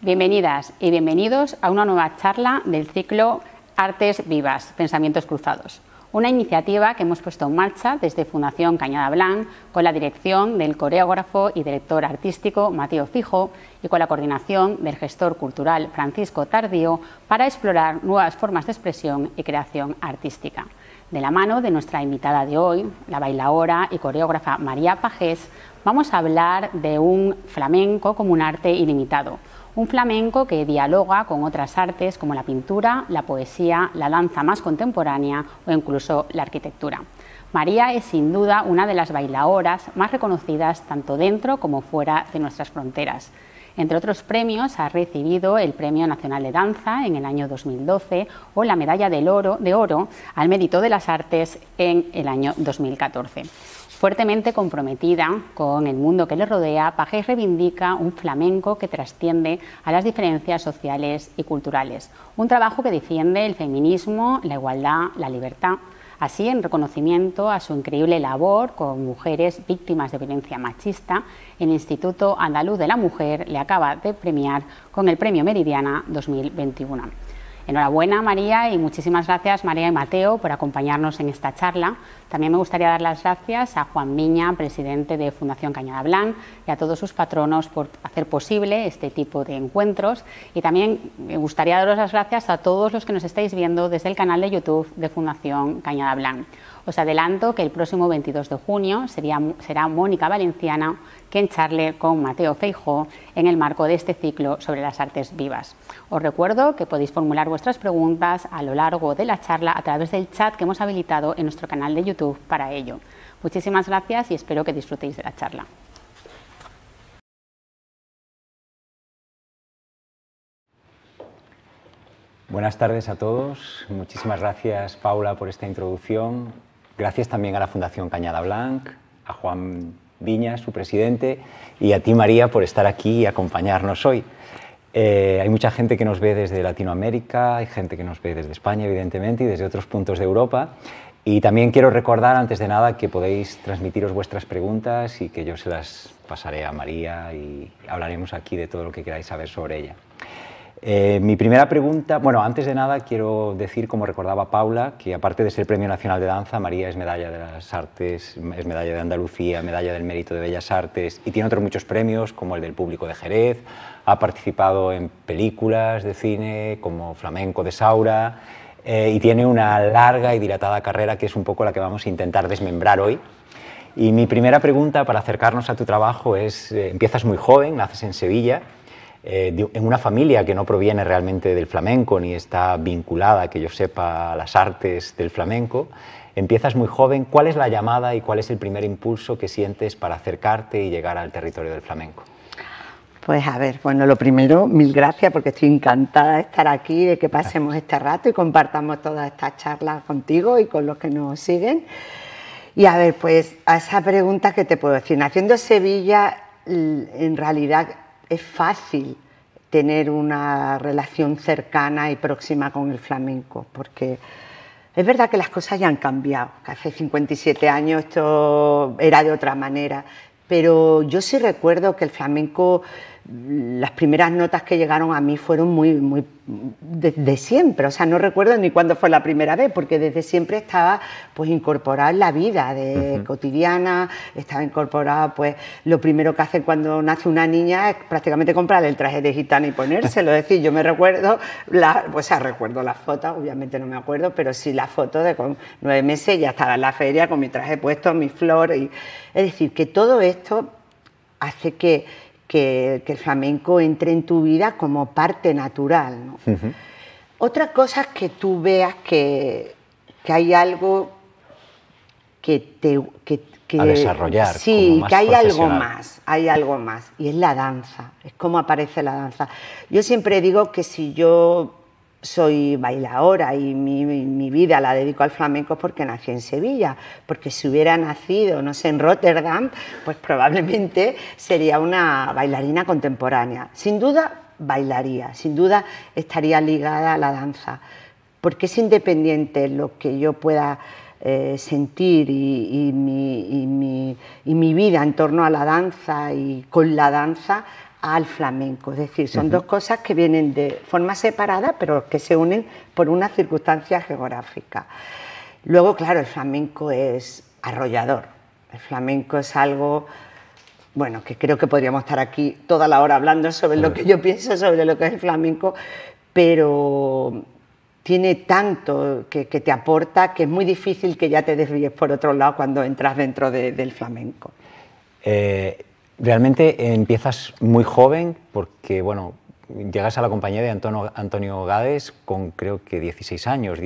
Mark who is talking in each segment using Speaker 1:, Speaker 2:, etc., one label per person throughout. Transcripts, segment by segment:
Speaker 1: Bienvenidas y bienvenidos a una nueva charla del ciclo Artes Vivas, Pensamientos Cruzados, una iniciativa que hemos puesto en marcha desde Fundación Cañada Blanc con la dirección del coreógrafo y director artístico Mateo Fijo y con la coordinación del gestor cultural Francisco Tardío para explorar nuevas formas de expresión y creación artística. De la mano de nuestra invitada de hoy, la bailaora y coreógrafa María Pajés, vamos a hablar de un flamenco como un arte ilimitado un flamenco que dialoga con otras artes como la pintura, la poesía, la danza más contemporánea o incluso la arquitectura. María es sin duda una de las bailaoras más reconocidas tanto dentro como fuera de nuestras fronteras. Entre otros premios, ha recibido el Premio Nacional de Danza en el año 2012 o la Medalla de Oro, de Oro al Mérito de las Artes en el año 2014. Fuertemente comprometida con el mundo que le rodea, Pagés reivindica un flamenco que trasciende a las diferencias sociales y culturales. Un trabajo que defiende el feminismo, la igualdad, la libertad. Así, en reconocimiento a su increíble labor con mujeres víctimas de violencia machista, el Instituto Andaluz de la Mujer le acaba de premiar con el Premio Meridiana 2021. Enhorabuena María y muchísimas gracias María y Mateo por acompañarnos en esta charla. También me gustaría dar las gracias a Juan Miña, presidente de Fundación Cañada Blanc, y a todos sus patronos por hacer posible este tipo de encuentros. Y también me gustaría daros las gracias a todos los que nos estáis viendo desde el canal de YouTube de Fundación Cañada Blanc. Os adelanto que el próximo 22 de junio será Mónica Valenciana quien charle con Mateo Feijo en el marco de este ciclo sobre las artes vivas. Os recuerdo que podéis formular vuestras preguntas a lo largo de la charla a través del chat que hemos habilitado en nuestro canal de YouTube para ello. Muchísimas gracias y espero que disfrutéis de la charla.
Speaker 2: Buenas tardes a todos. Muchísimas gracias, Paula, por esta introducción. Gracias también a la Fundación Cañada Blanc, a Juan Viña, su presidente, y a ti, María, por estar aquí y acompañarnos hoy. Eh, hay mucha gente que nos ve desde Latinoamérica, hay gente que nos ve desde España, evidentemente, y desde otros puntos de Europa. Y también quiero recordar, antes de nada, que podéis transmitiros vuestras preguntas y que yo se las pasaré a María y hablaremos aquí de todo lo que queráis saber sobre ella. Eh, mi primera pregunta, bueno, antes de nada quiero decir, como recordaba Paula, que aparte de ser Premio Nacional de Danza, María es Medalla de las Artes, es Medalla de Andalucía, Medalla del Mérito de Bellas Artes y tiene otros muchos premios, como el del Público de Jerez, ha participado en películas de cine como Flamenco de Saura eh, y tiene una larga y dilatada carrera que es un poco la que vamos a intentar desmembrar hoy. Y mi primera pregunta para acercarnos a tu trabajo es, eh, empiezas muy joven, naces en Sevilla, eh, en una familia que no proviene realmente del flamenco ni está vinculada, que yo sepa, a las artes del flamenco. Empiezas muy joven, ¿cuál es la llamada y cuál es el primer impulso que sientes para acercarte y llegar al territorio del flamenco?
Speaker 3: Pues a ver, bueno, lo primero, mil gracias porque estoy encantada de estar aquí, de que pasemos este rato y compartamos todas estas charlas contigo y con los que nos siguen. Y a ver, pues a esa pregunta que te puedo decir, naciendo en Sevilla, en realidad es fácil tener una relación cercana y próxima con el flamenco, porque es verdad que las cosas ya han cambiado, que hace 57 años esto era de otra manera, pero yo sí recuerdo que el flamenco las primeras notas que llegaron a mí fueron muy, muy desde siempre, o sea, no recuerdo ni cuándo fue la primera vez, porque desde siempre estaba pues incorporada en la vida de cotidiana, estaba incorporada pues lo primero que hace cuando nace una niña es prácticamente comprar el traje de gitana y ponérselo, es decir, yo me recuerdo, la, o recuerdo las fotos, obviamente no me acuerdo, pero sí la foto de con nueve meses ya estaba en la feria con mi traje puesto, mi flor, y, es decir, que todo esto hace que que, el flamenco entre en tu vida como parte natural. Otra cosa es que tú veas que, hay algo que te... desarrollar. Sí, que hay algo más, hay algo más. Y es la danza, es cómo aparece la danza. Yo siempre digo que si yo soy bailadora y mi, vida la dedico al flamenco porque nací en Sevilla, porque si hubiera nacido, no sé, en Rotterdam, pues probablemente sería una bailarina contemporánea. Sin duda bailaría, sin duda estaría ligada a la danza, porque es independiente lo que yo pueda eh, sentir y mi vida en torno a la danza y con la danza, al flamenco. Es decir, son dos cosas que vienen de forma separada, pero que se unen por una circunstancia geográfica. Luego, claro, el flamenco es arrollador. El flamenco es algo, bueno, que creo que podríamos estar aquí toda la hora hablando sobre lo que yo pienso sobre lo que es el flamenco, pero tiene tanto que, te aporta que es muy difícil que ya te desvíes por otro lado cuando entras dentro del flamenco.
Speaker 2: Eh, Realmente empiezas muy joven porque, bueno, llegas a la compañía de Antonio, Antonio Gades con creo que 16 años,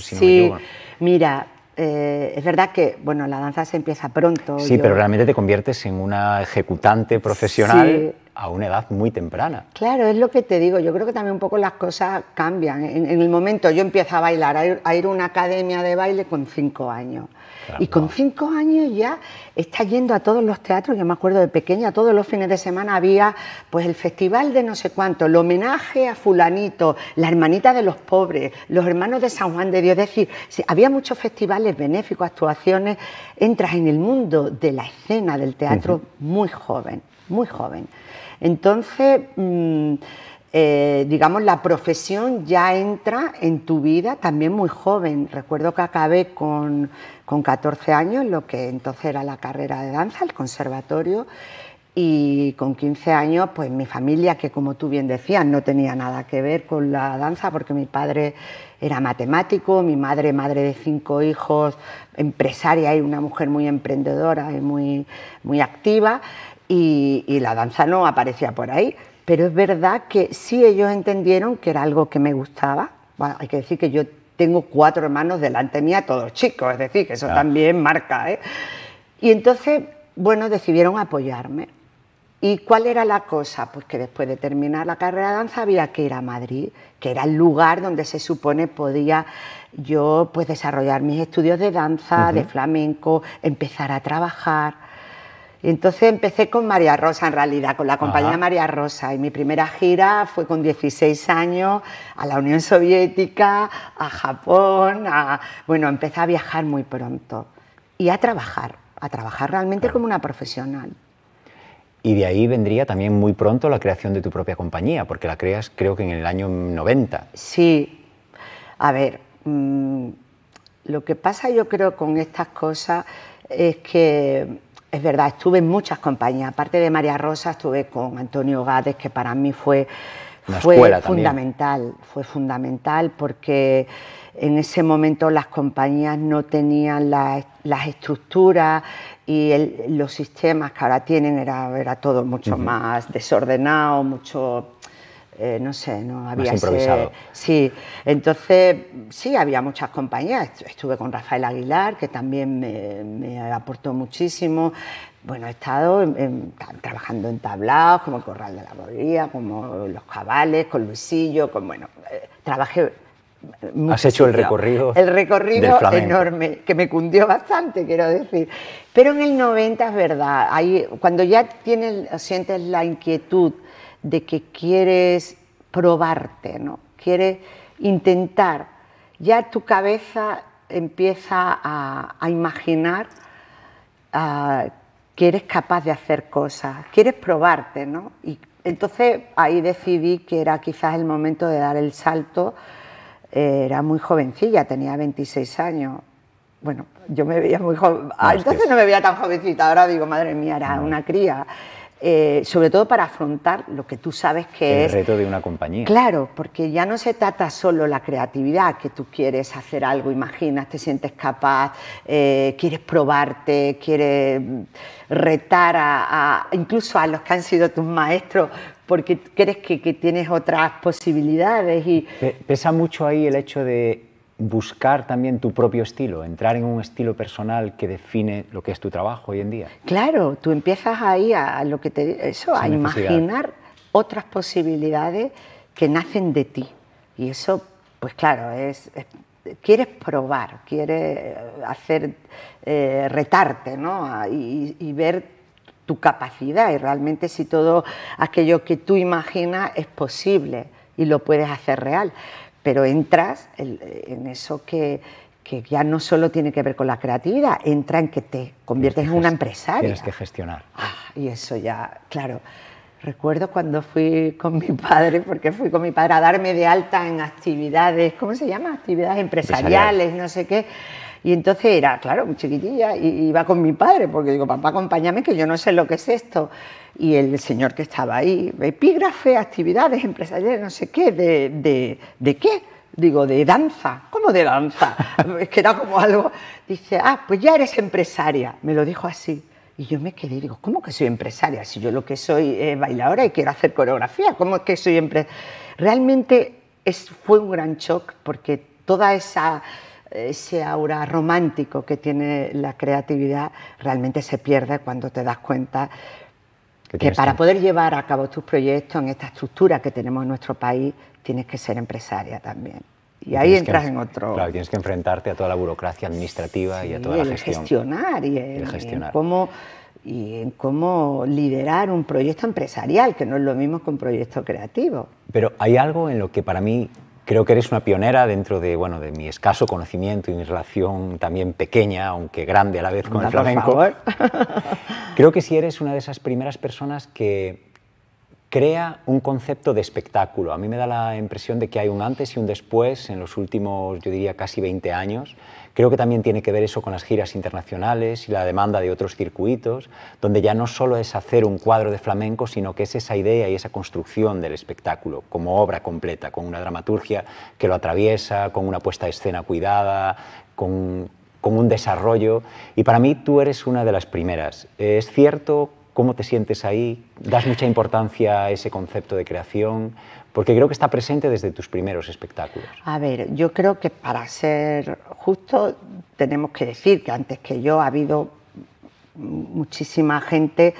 Speaker 2: sí,
Speaker 3: mira, eh, es verdad que bueno, la danza se empieza pronto. Sí, pero
Speaker 2: realmente te conviertes en una ejecutante profesional a una edad muy temprana.
Speaker 3: Claro, es lo que te digo. Yo creo que también un poco las cosas cambian. En, el momento yo empiezo a bailar, a ir, a una academia de baile con cinco años. y con cinco años ya está yendo a todos los teatros. Yo me acuerdo de pequeña, todos los fines de semana había pues el festival de no sé cuánto, el homenaje a fulanito, la hermanita de los pobres, los hermanos de San Juan de Dios. Es decir, había muchos festivales benéficos, actuaciones. Entras en el mundo de la escena, del teatro, muy joven muy joven. Entonces, mm, eh, digamos, la profesión ya entra en tu vida también muy joven. Recuerdo que acabé con, 14 años, lo que entonces era la carrera de danza, el conservatorio, y con 15 años, pues mi familia, que como tú bien decías, no tenía nada que ver con la danza, porque mi padre era matemático, mi madre, madre de cinco hijos, empresaria y una mujer muy emprendedora y muy, muy activa, y, la danza no aparecía por ahí. Pero es verdad que sí ellos entendieron que era algo que me gustaba. hay que decir que yo tengo cuatro hermanos delante mía, todos chicos, es decir, que eso también marca. ¿eh? Y entonces, bueno, decidieron apoyarme. ¿Y cuál era la cosa? Pues que después de terminar la carrera de danza había que ir a Madrid, que era el lugar donde se supone podía yo pues desarrollar mis estudios de danza, de flamenco, empezar a trabajar. Y Entonces empecé con María Rosa, en realidad, con la compañía María Rosa. Y mi primera gira fue con 16 años a la Unión Soviética, a Japón, a... Bueno, empecé a viajar muy pronto y a trabajar, a trabajar realmente como una profesional.
Speaker 2: Y de ahí vendría también muy pronto la creación de tu propia compañía, porque la creas creo que en el año 90. Sí. A ver, mm,
Speaker 3: lo que pasa yo creo con estas cosas es que es verdad, estuve en muchas compañías. Aparte de María Rosa, estuve con Antonio Gades, que para mí fue, fundamental. Fue fundamental porque en ese momento las compañías no tenían las estructuras y los sistemas que ahora tienen, era, todo mucho más desordenado, mucho eh, no sé, no había... improvisado. sí, entonces sí, había muchas compañías. Estuve con Rafael Aguilar, que también me, aportó muchísimo. Bueno, he estado trabajando en tablaos, como Corral de la Morería como Los Cabales, con Luisillo, con, bueno, eh, trabajé
Speaker 2: Has hecho el recorrido. El recorrido
Speaker 3: enorme, que me cundió bastante, quiero decir. Pero en el 90 es verdad, ahí, cuando ya tienes, sientes la inquietud de que quieres probarte, ¿no? Quieres intentar. Ya tu cabeza empieza a, imaginar ah, que eres capaz de hacer cosas, quieres probarte, ¿no? Y entonces ahí decidí que era quizás el momento de dar el salto. era muy jovencilla, tenía 26 años. Bueno, yo me veía muy
Speaker 2: joven. Entonces
Speaker 3: no me veía tan jovencita, ahora digo, madre mía, era una cría. Eh, sobre todo para afrontar lo que tú sabes que es... El reto
Speaker 2: de una compañía.
Speaker 3: Claro, porque ya no se trata solo la creatividad, que tú quieres hacer algo, imaginas, te sientes capaz, eh, quieres probarte, quieres mm, retar a, incluso a los que han sido tus maestros porque crees que, que tienes otras
Speaker 2: posibilidades y... Pesa mucho ahí el hecho de buscar también tu propio estilo, entrar en un estilo personal que define lo que es tu trabajo hoy en día. Claro, tú
Speaker 3: empiezas ahí a, lo que te eso, a imaginar otras posibilidades que nacen de ti. Y eso, pues claro, es, quieres probar, quieres eh, hacer eh, retarte, ¿no? y ver tu capacidad y realmente si todo aquello que tú imaginas es posible y lo puedes hacer real pero entras en, eso que, ya no solo tiene que ver con la creatividad, entra en que te conviertes en una empresaria. Tienes que
Speaker 2: gestionar. Ah,
Speaker 3: y eso ya, claro. Recuerdo cuando fui con mi padre, porque fui con mi padre a darme de alta en actividades, ¿cómo se llama? Actividades empresariales, no sé qué. Y entonces era, claro, muy chiquitilla, y iba con mi padre, porque digo, papá, acompáñame, que yo no sé lo que es esto. Y el señor que estaba ahí, epígrafe, actividades empresariales, no sé qué, ¿de, de, qué? Digo, de danza. ¿Cómo de danza? es que era como algo. Dice, ah, pues ya eres empresaria. Me lo dijo así. Y yo me quedé digo, ¿cómo que soy empresaria? Si yo lo que soy es bailadora y quiero hacer coreografía, ¿cómo es que soy empresaria? Realmente es, fue un gran shock porque toda esa ese aura romántico que tiene la creatividad realmente se pierde cuando te das cuenta que para poder llevar a cabo tus proyectos en esta estructura que tenemos en nuestro país, tienes que ser empresaria también. Y ahí entras en otro...
Speaker 2: Claro, tienes que enfrentarte a toda la burocracia administrativa y a toda la gestión. Gestionar
Speaker 3: y, gestionar. cómo, y en cómo liderar un proyecto empresarial, que no es lo mismo que un proyecto creativo.
Speaker 2: Pero hay algo en lo que para mí Creo que eres una pionera dentro de, bueno, de mi escaso conocimiento y mi relación también pequeña, aunque grande a la vez con el flamenco. Creo que sí eres una de esas primeras personas que crea un concepto de espectáculo. A mí me da la impresión de que hay un antes y un después en los últimos, yo diría, casi 20 años Creo que también tiene que ver eso con las giras internacionales y la demanda de otros circuitos, donde ya no solo es hacer un cuadro de flamenco, sino que es esa idea y esa construcción del espectáculo como obra completa, con una dramaturgia que lo atraviesa, con una puesta de escena cuidada, con, con un desarrollo. Y para mí tú eres una de las primeras. Es cierto ¿Cómo te sientes ahí? ¿Das mucha importancia a ese concepto de creación? Porque creo que está presente desde tus primeros espectáculos.
Speaker 3: A ver, yo creo que para ser justo tenemos que decir que antes que yo ha habido muchísima gente,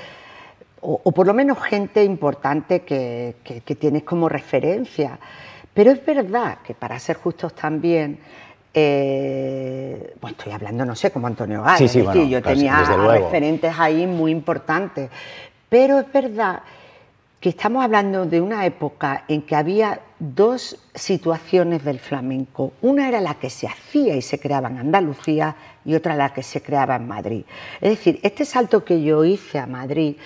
Speaker 3: o, por lo menos gente importante que, tienes como referencia. Pero es verdad que para ser justos también eh, bueno, estoy hablando, no sé, como Antonio Gala, yo tenía referentes ahí muy importantes, pero es verdad que estamos hablando de una época en que había dos situaciones del flamenco. Una era la que se hacía y se creaba en Andalucía y otra la que se creaba en Madrid. Es decir, este salto que yo hice a Madrid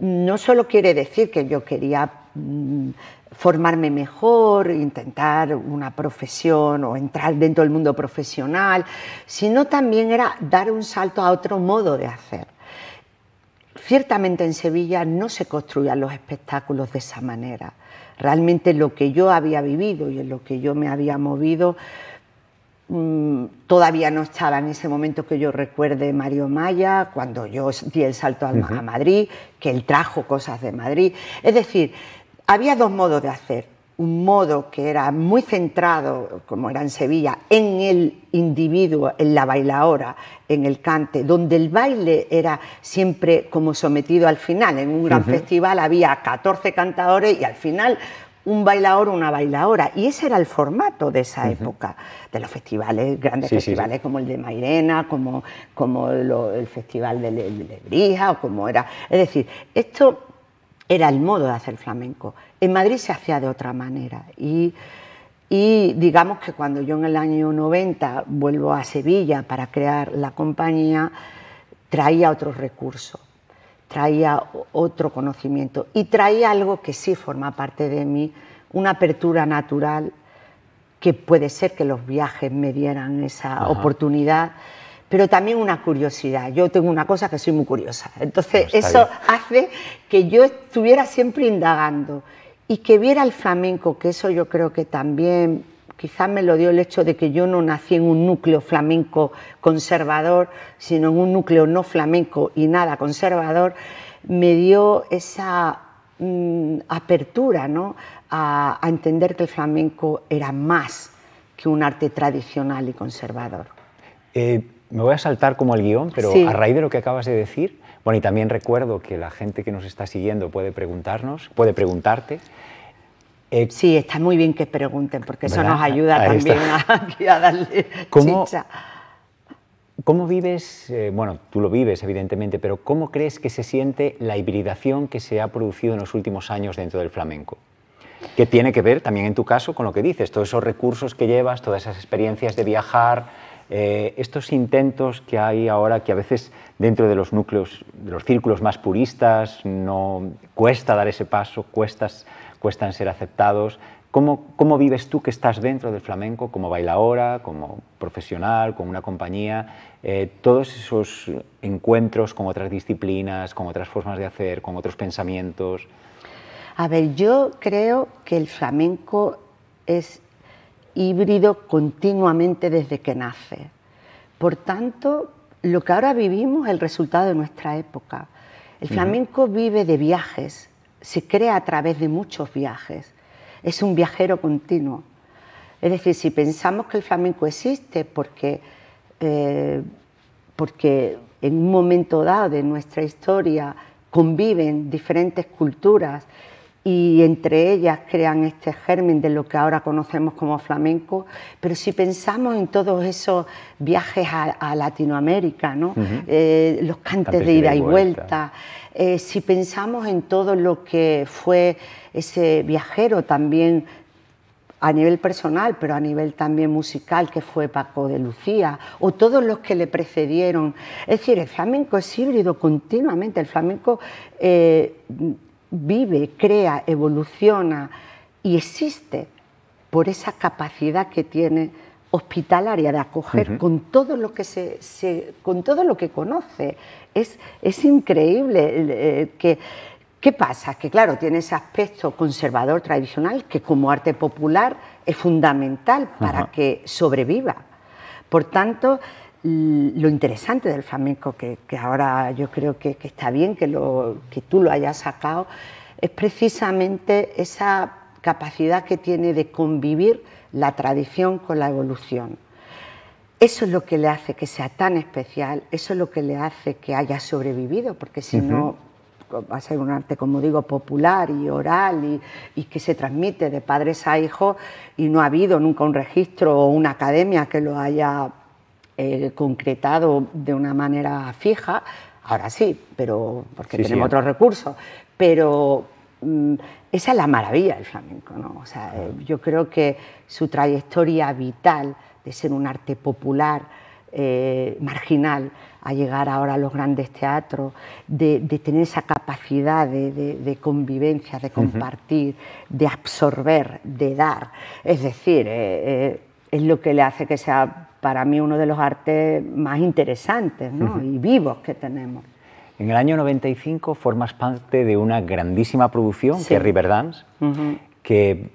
Speaker 3: no solo quiere decir que yo quería mm, formarme mejor, intentar una profesión o entrar dentro del mundo profesional, sino también era dar un salto a otro modo de hacer. Ciertamente en Sevilla no se construían los espectáculos de esa manera. Realmente lo que yo había vivido y en lo que yo me había movido mm, todavía no estaba en ese momento que yo recuerde Mario Maya, cuando yo di el salto a Madrid, que él trajo cosas de Madrid. Es decir, había dos modos de hacer un modo que era muy centrado, como era en Sevilla, en el individuo, en la bailaora, en el cante, donde el baile era siempre como sometido al final. En un gran festival había 14 cantadores y al final un bailador, una bailadora. Y ese era el formato de esa época, de los festivales, grandes festivales como el de Mairena, como, el festival de Lebrija, o como era. Es decir, esto era el modo de hacer flamenco. En Madrid se hacía de otra manera y, digamos que cuando yo en el año 90 vuelvo a Sevilla para crear la compañía, traía otro recurso, traía otro conocimiento y traía algo que sí forma parte de mí, una apertura natural que puede ser que los viajes me dieran esa oportunidad pero también una curiosidad. Yo tengo una cosa que soy muy curiosa. Entonces, eso hace que yo estuviera siempre indagando y que viera el flamenco, que eso yo creo que también quizás me lo dio el hecho de que yo no nací en un núcleo flamenco conservador, sino en un núcleo no flamenco y nada conservador, me dio esa mm, apertura ¿no? a, entender que el flamenco era más que un arte tradicional y conservador.
Speaker 2: Eh, me voy a saltar como el guión, pero a raíz de lo que acabas de decir, bueno, y también recuerdo que la gente que nos está siguiendo puede preguntarnos, puede preguntarte. Eh, sí, está muy bien que pregunten, porque eso nos ayuda también a, darle ¿Cómo, chicha. ¿Cómo vives, eh, bueno, tú lo vives evidentemente, pero cómo crees que se siente la hibridación que se ha producido en los últimos años dentro del flamenco? Que tiene que ver también en tu caso con lo que dices, todos esos recursos que llevas, todas esas experiencias de viajar, eh, estos intentos que hay ahora, que a veces dentro de los núcleos, de los círculos más puristas, no cuesta dar ese paso, cuestas, cuestan ser aceptados. ¿Cómo, ¿Cómo vives tú que estás dentro del flamenco como bailadora, como profesional, con una compañía? Eh, todos esos encuentros con otras disciplinas, con otras formas de hacer, con otros pensamientos.
Speaker 3: A ver, yo creo que el flamenco es híbrido continuamente desde que nace. Por tanto, lo que ahora vivimos es el resultado de nuestra época. El flamenco vive de viajes, se crea a través de muchos viajes, es un viajero continuo. Es decir, si pensamos que el flamenco existe porque, eh, porque en un momento dado de nuestra historia conviven diferentes culturas y entre ellas crean este germen de lo que ahora conocemos como flamenco. Pero si pensamos en todos esos viajes a, Latinoamérica, ¿no? Eh, los cantes de ida y vuelta, eh, si pensamos en todo lo que fue ese viajero también a nivel personal, pero a nivel también musical, que fue Paco de Lucía, o todos los que le precedieron. Es decir, el flamenco es híbrido continuamente, el flamenco eh, vive, crea, evoluciona y existe por esa capacidad que tiene hospitalaria de acoger con todo lo que se, con todo lo que conoce es, es increíble eh, que ¿Qué pasa? Que claro, tiene ese aspecto conservador tradicional que como arte popular es fundamental para que sobreviva. Por tanto, lo interesante del flamenco, que, ahora yo creo que, está bien que, tú lo hayas sacado, es precisamente esa capacidad que tiene de convivir la tradición con la evolución. Eso es lo que le hace que sea tan especial, eso es lo que le hace que haya sobrevivido, porque si no va a ser un arte, como digo, popular y oral y, que se transmite de padres a hijos y no ha habido nunca un registro o una academia que lo haya eh, concretado de una manera fija, ahora sí, pero porque tenemos otros recursos, pero mm, esa es la maravilla del flamenco, yo creo que su trayectoria vital de ser un arte popular, eh, marginal, a llegar ahora a los grandes teatros, de, tener esa capacidad de, convivencia, de compartir, de absorber, de dar. Es decir, eh, es lo que le hace que sea para mí uno de los artes más interesantes y vivos que tenemos.
Speaker 2: En el año 95 formas parte de una grandísima producción que es Riverdance, que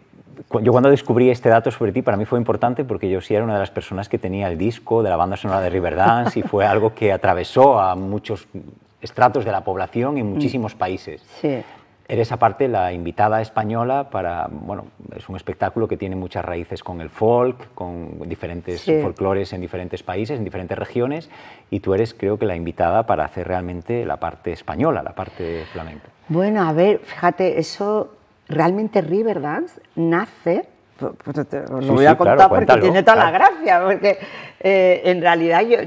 Speaker 2: yo cuando descubrí este dato sobre ti, para mí fue importante porque yo sí era una de las personas que tenía el disco de la banda sonora de Riverdance y fue algo que atravesó a muchos estratos de la población en mm. muchísimos países. Sí eres aparte la invitada española para, bueno, es un espectáculo que tiene muchas raíces con el folk, con diferentes folclores en diferentes países, en diferentes regiones, y tú eres creo que la invitada para hacer realmente la parte española, la parte flamenca.
Speaker 3: Bueno, a ver, fíjate, eso realmente Riverdance nace lo voy a contar porque tiene toda la gracia, porque eh, en realidad yo,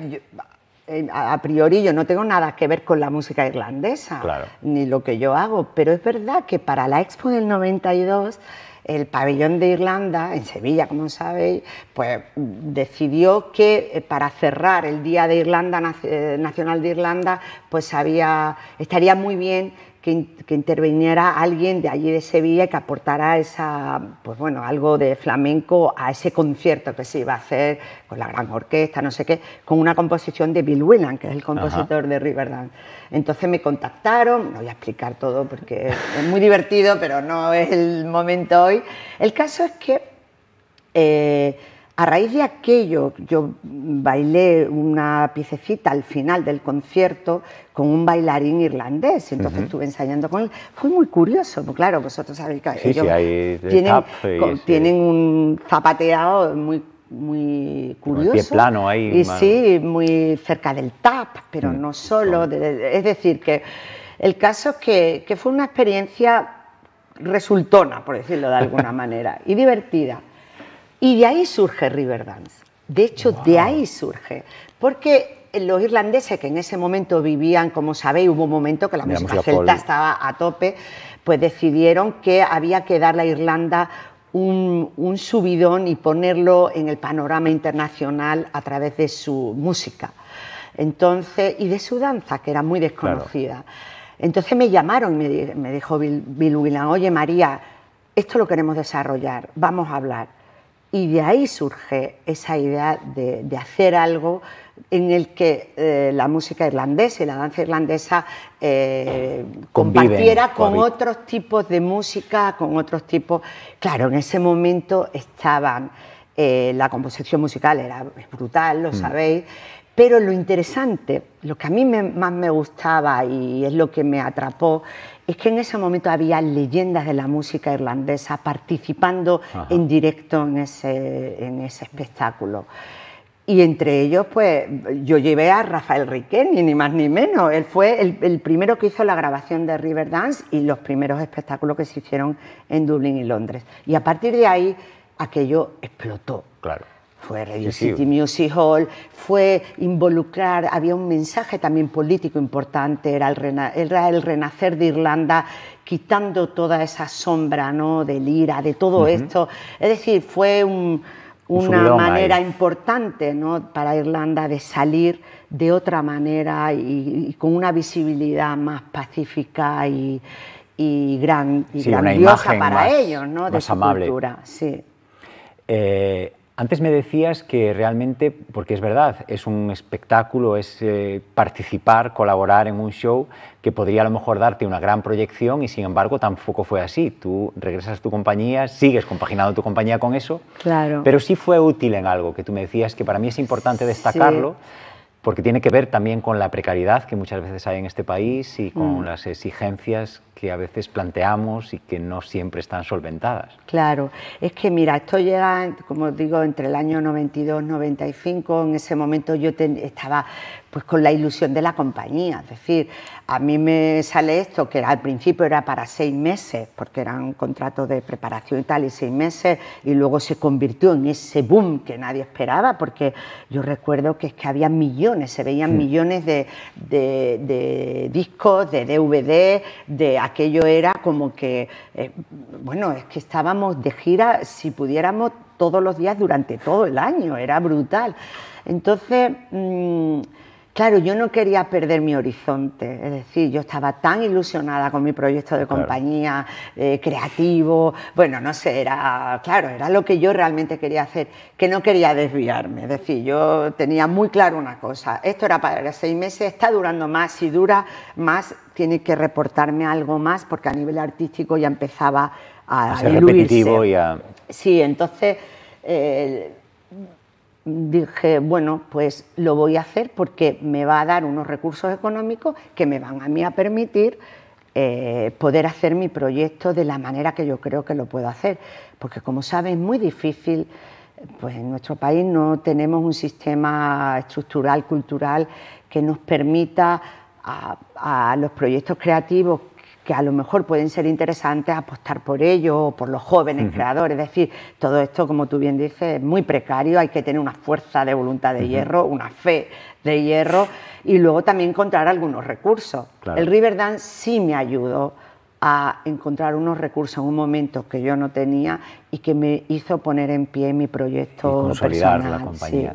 Speaker 3: eh, a priori yo no tengo nada que ver con la música irlandesa, ni lo que yo hago, pero es verdad que para la Expo del 92 el pabellón de Irlanda, en Sevilla, como sabéis, pues decidió que eh, para cerrar el Día de Irlanda eh, Nacional de Irlanda, pues había, estaría muy bien que, que, alguien de allí de Sevilla que aportara esa, pues bueno, algo de flamenco a ese concierto que se iba a hacer con la gran orquesta, no sé qué, con una composición de Bill Whelan, que es el compositor de Riverdance. Entonces me contactaron, no voy a explicar todo porque es muy divertido, pero no es el momento hoy. El caso es que... Eh, a raíz de aquello, yo bailé una piececita al final del concierto con un bailarín irlandés, entonces estuve ensayando con él. Fue muy curioso, claro, vosotros sabéis que sí, tienen, un zapateado muy muy curioso. Pie plano ahí. Y sí, muy cerca del tap, pero mm, no solo. es decir, que el caso es que, que fue una experiencia resultona, por decirlo de alguna manera, y divertida. Y de ahí surge Riverdance. De hecho, de ahí surge. Porque los irlandeses que en ese momento vivían, como sabéis, hubo un momento que la, música, celta estaba a tope, pues decidieron que había que dar a Irlanda un, subidón y ponerlo en el panorama internacional a través de su música. Entonces, y de su danza, que era muy desconocida. Entonces me llamaron y me, dijo Bill, Bill oye María, esto lo queremos desarrollar, vamos a hablar. Y de ahí surge esa idea de, hacer algo en el que eh, la música irlandesa y la danza irlandesa eh, compartiera con otros tipos de música, con otros tipos... Claro, en ese momento estaban... Eh, la composición musical era brutal, lo mm. sabéis, pero lo interesante, lo que a mí más me gustaba y es lo que me atrapó, es que en ese momento había leyendas de la música irlandesa participando en directo en ese, en ese espectáculo. Y entre ellos, pues yo llevé a Rafael Riqueni, ni más ni menos. Él fue el, el, primero que hizo la grabación de Riverdance y los primeros espectáculos que se hicieron en Dublín y Londres. Y a partir de ahí, aquello explotó. Claro fue Radio City Music Hall, fue involucrar, había un mensaje también político importante, era el, renacer de Irlanda, quitando toda esa sombra ¿no? del ira, de todo esto. Es decir, fue una manera importante para Irlanda de salir de otra manera y, con una visibilidad más pacífica y, y, grandiosa para ellos, ¿no? de su cultura. Sí.
Speaker 2: Eh, antes me decías que realmente, porque es verdad, es un espectáculo, es eh, participar, colaborar en un show que podría a lo mejor darte una gran proyección y sin embargo tampoco fue así. Tú regresas a tu compañía, sigues compaginando tu compañía con eso, claro. pero sí fue útil en algo que tú me decías que para mí es importante destacarlo. porque tiene que ver también con la precariedad que muchas veces hay en este país y con mm. las exigencias que a veces planteamos y que no siempre están solventadas. Claro, es que
Speaker 3: mira, esto llega, como digo, entre el año 92-95, en ese momento yo estaba pues con la ilusión de la compañía, es decir, a mí me sale esto, que al principio era para seis meses, porque eran contratos de preparación y tal, y seis meses, y luego se convirtió en ese boom que nadie esperaba, porque yo recuerdo que es que había millones, se veían millones de, de discos, de DVD, de aquello era como que, eh, bueno, es que estábamos de gira si pudiéramos todos los días durante todo el año, era brutal. Entonces, mm, Claro, yo no quería perder mi horizonte, es decir, yo estaba tan ilusionada con mi proyecto de compañía, eh, creativo, bueno, no sé, era, claro, era lo que yo realmente quería hacer, que no quería desviarme, es decir, yo tenía muy claro una cosa, esto era para seis meses, está durando más, si dura más, tiene que reportarme algo más, porque a nivel artístico ya empezaba a, a ser diluirse. repetitivo y a... Sí, entonces... Eh, dije, bueno, pues lo voy a hacer porque me va a dar unos recursos económicos que me van a mí a permitir eh, poder hacer mi proyecto de la manera que yo creo que lo puedo hacer. Porque como sabes, es muy difícil, pues en nuestro país no tenemos un sistema estructural, cultural, que nos permita a los proyectos creativos que a lo mejor pueden ser interesantes apostar por ello o por los jóvenes creadores. Es decir, todo esto, como tú bien dices, es muy precario, hay que tener una fuerza de voluntad de hierro, una fe de hierro y luego también encontrar algunos recursos. El Riverdance sí me ayudó a encontrar unos recursos en un momento que yo no tenía y que me hizo poner en pie mi proyecto. Y consolidar la compañía.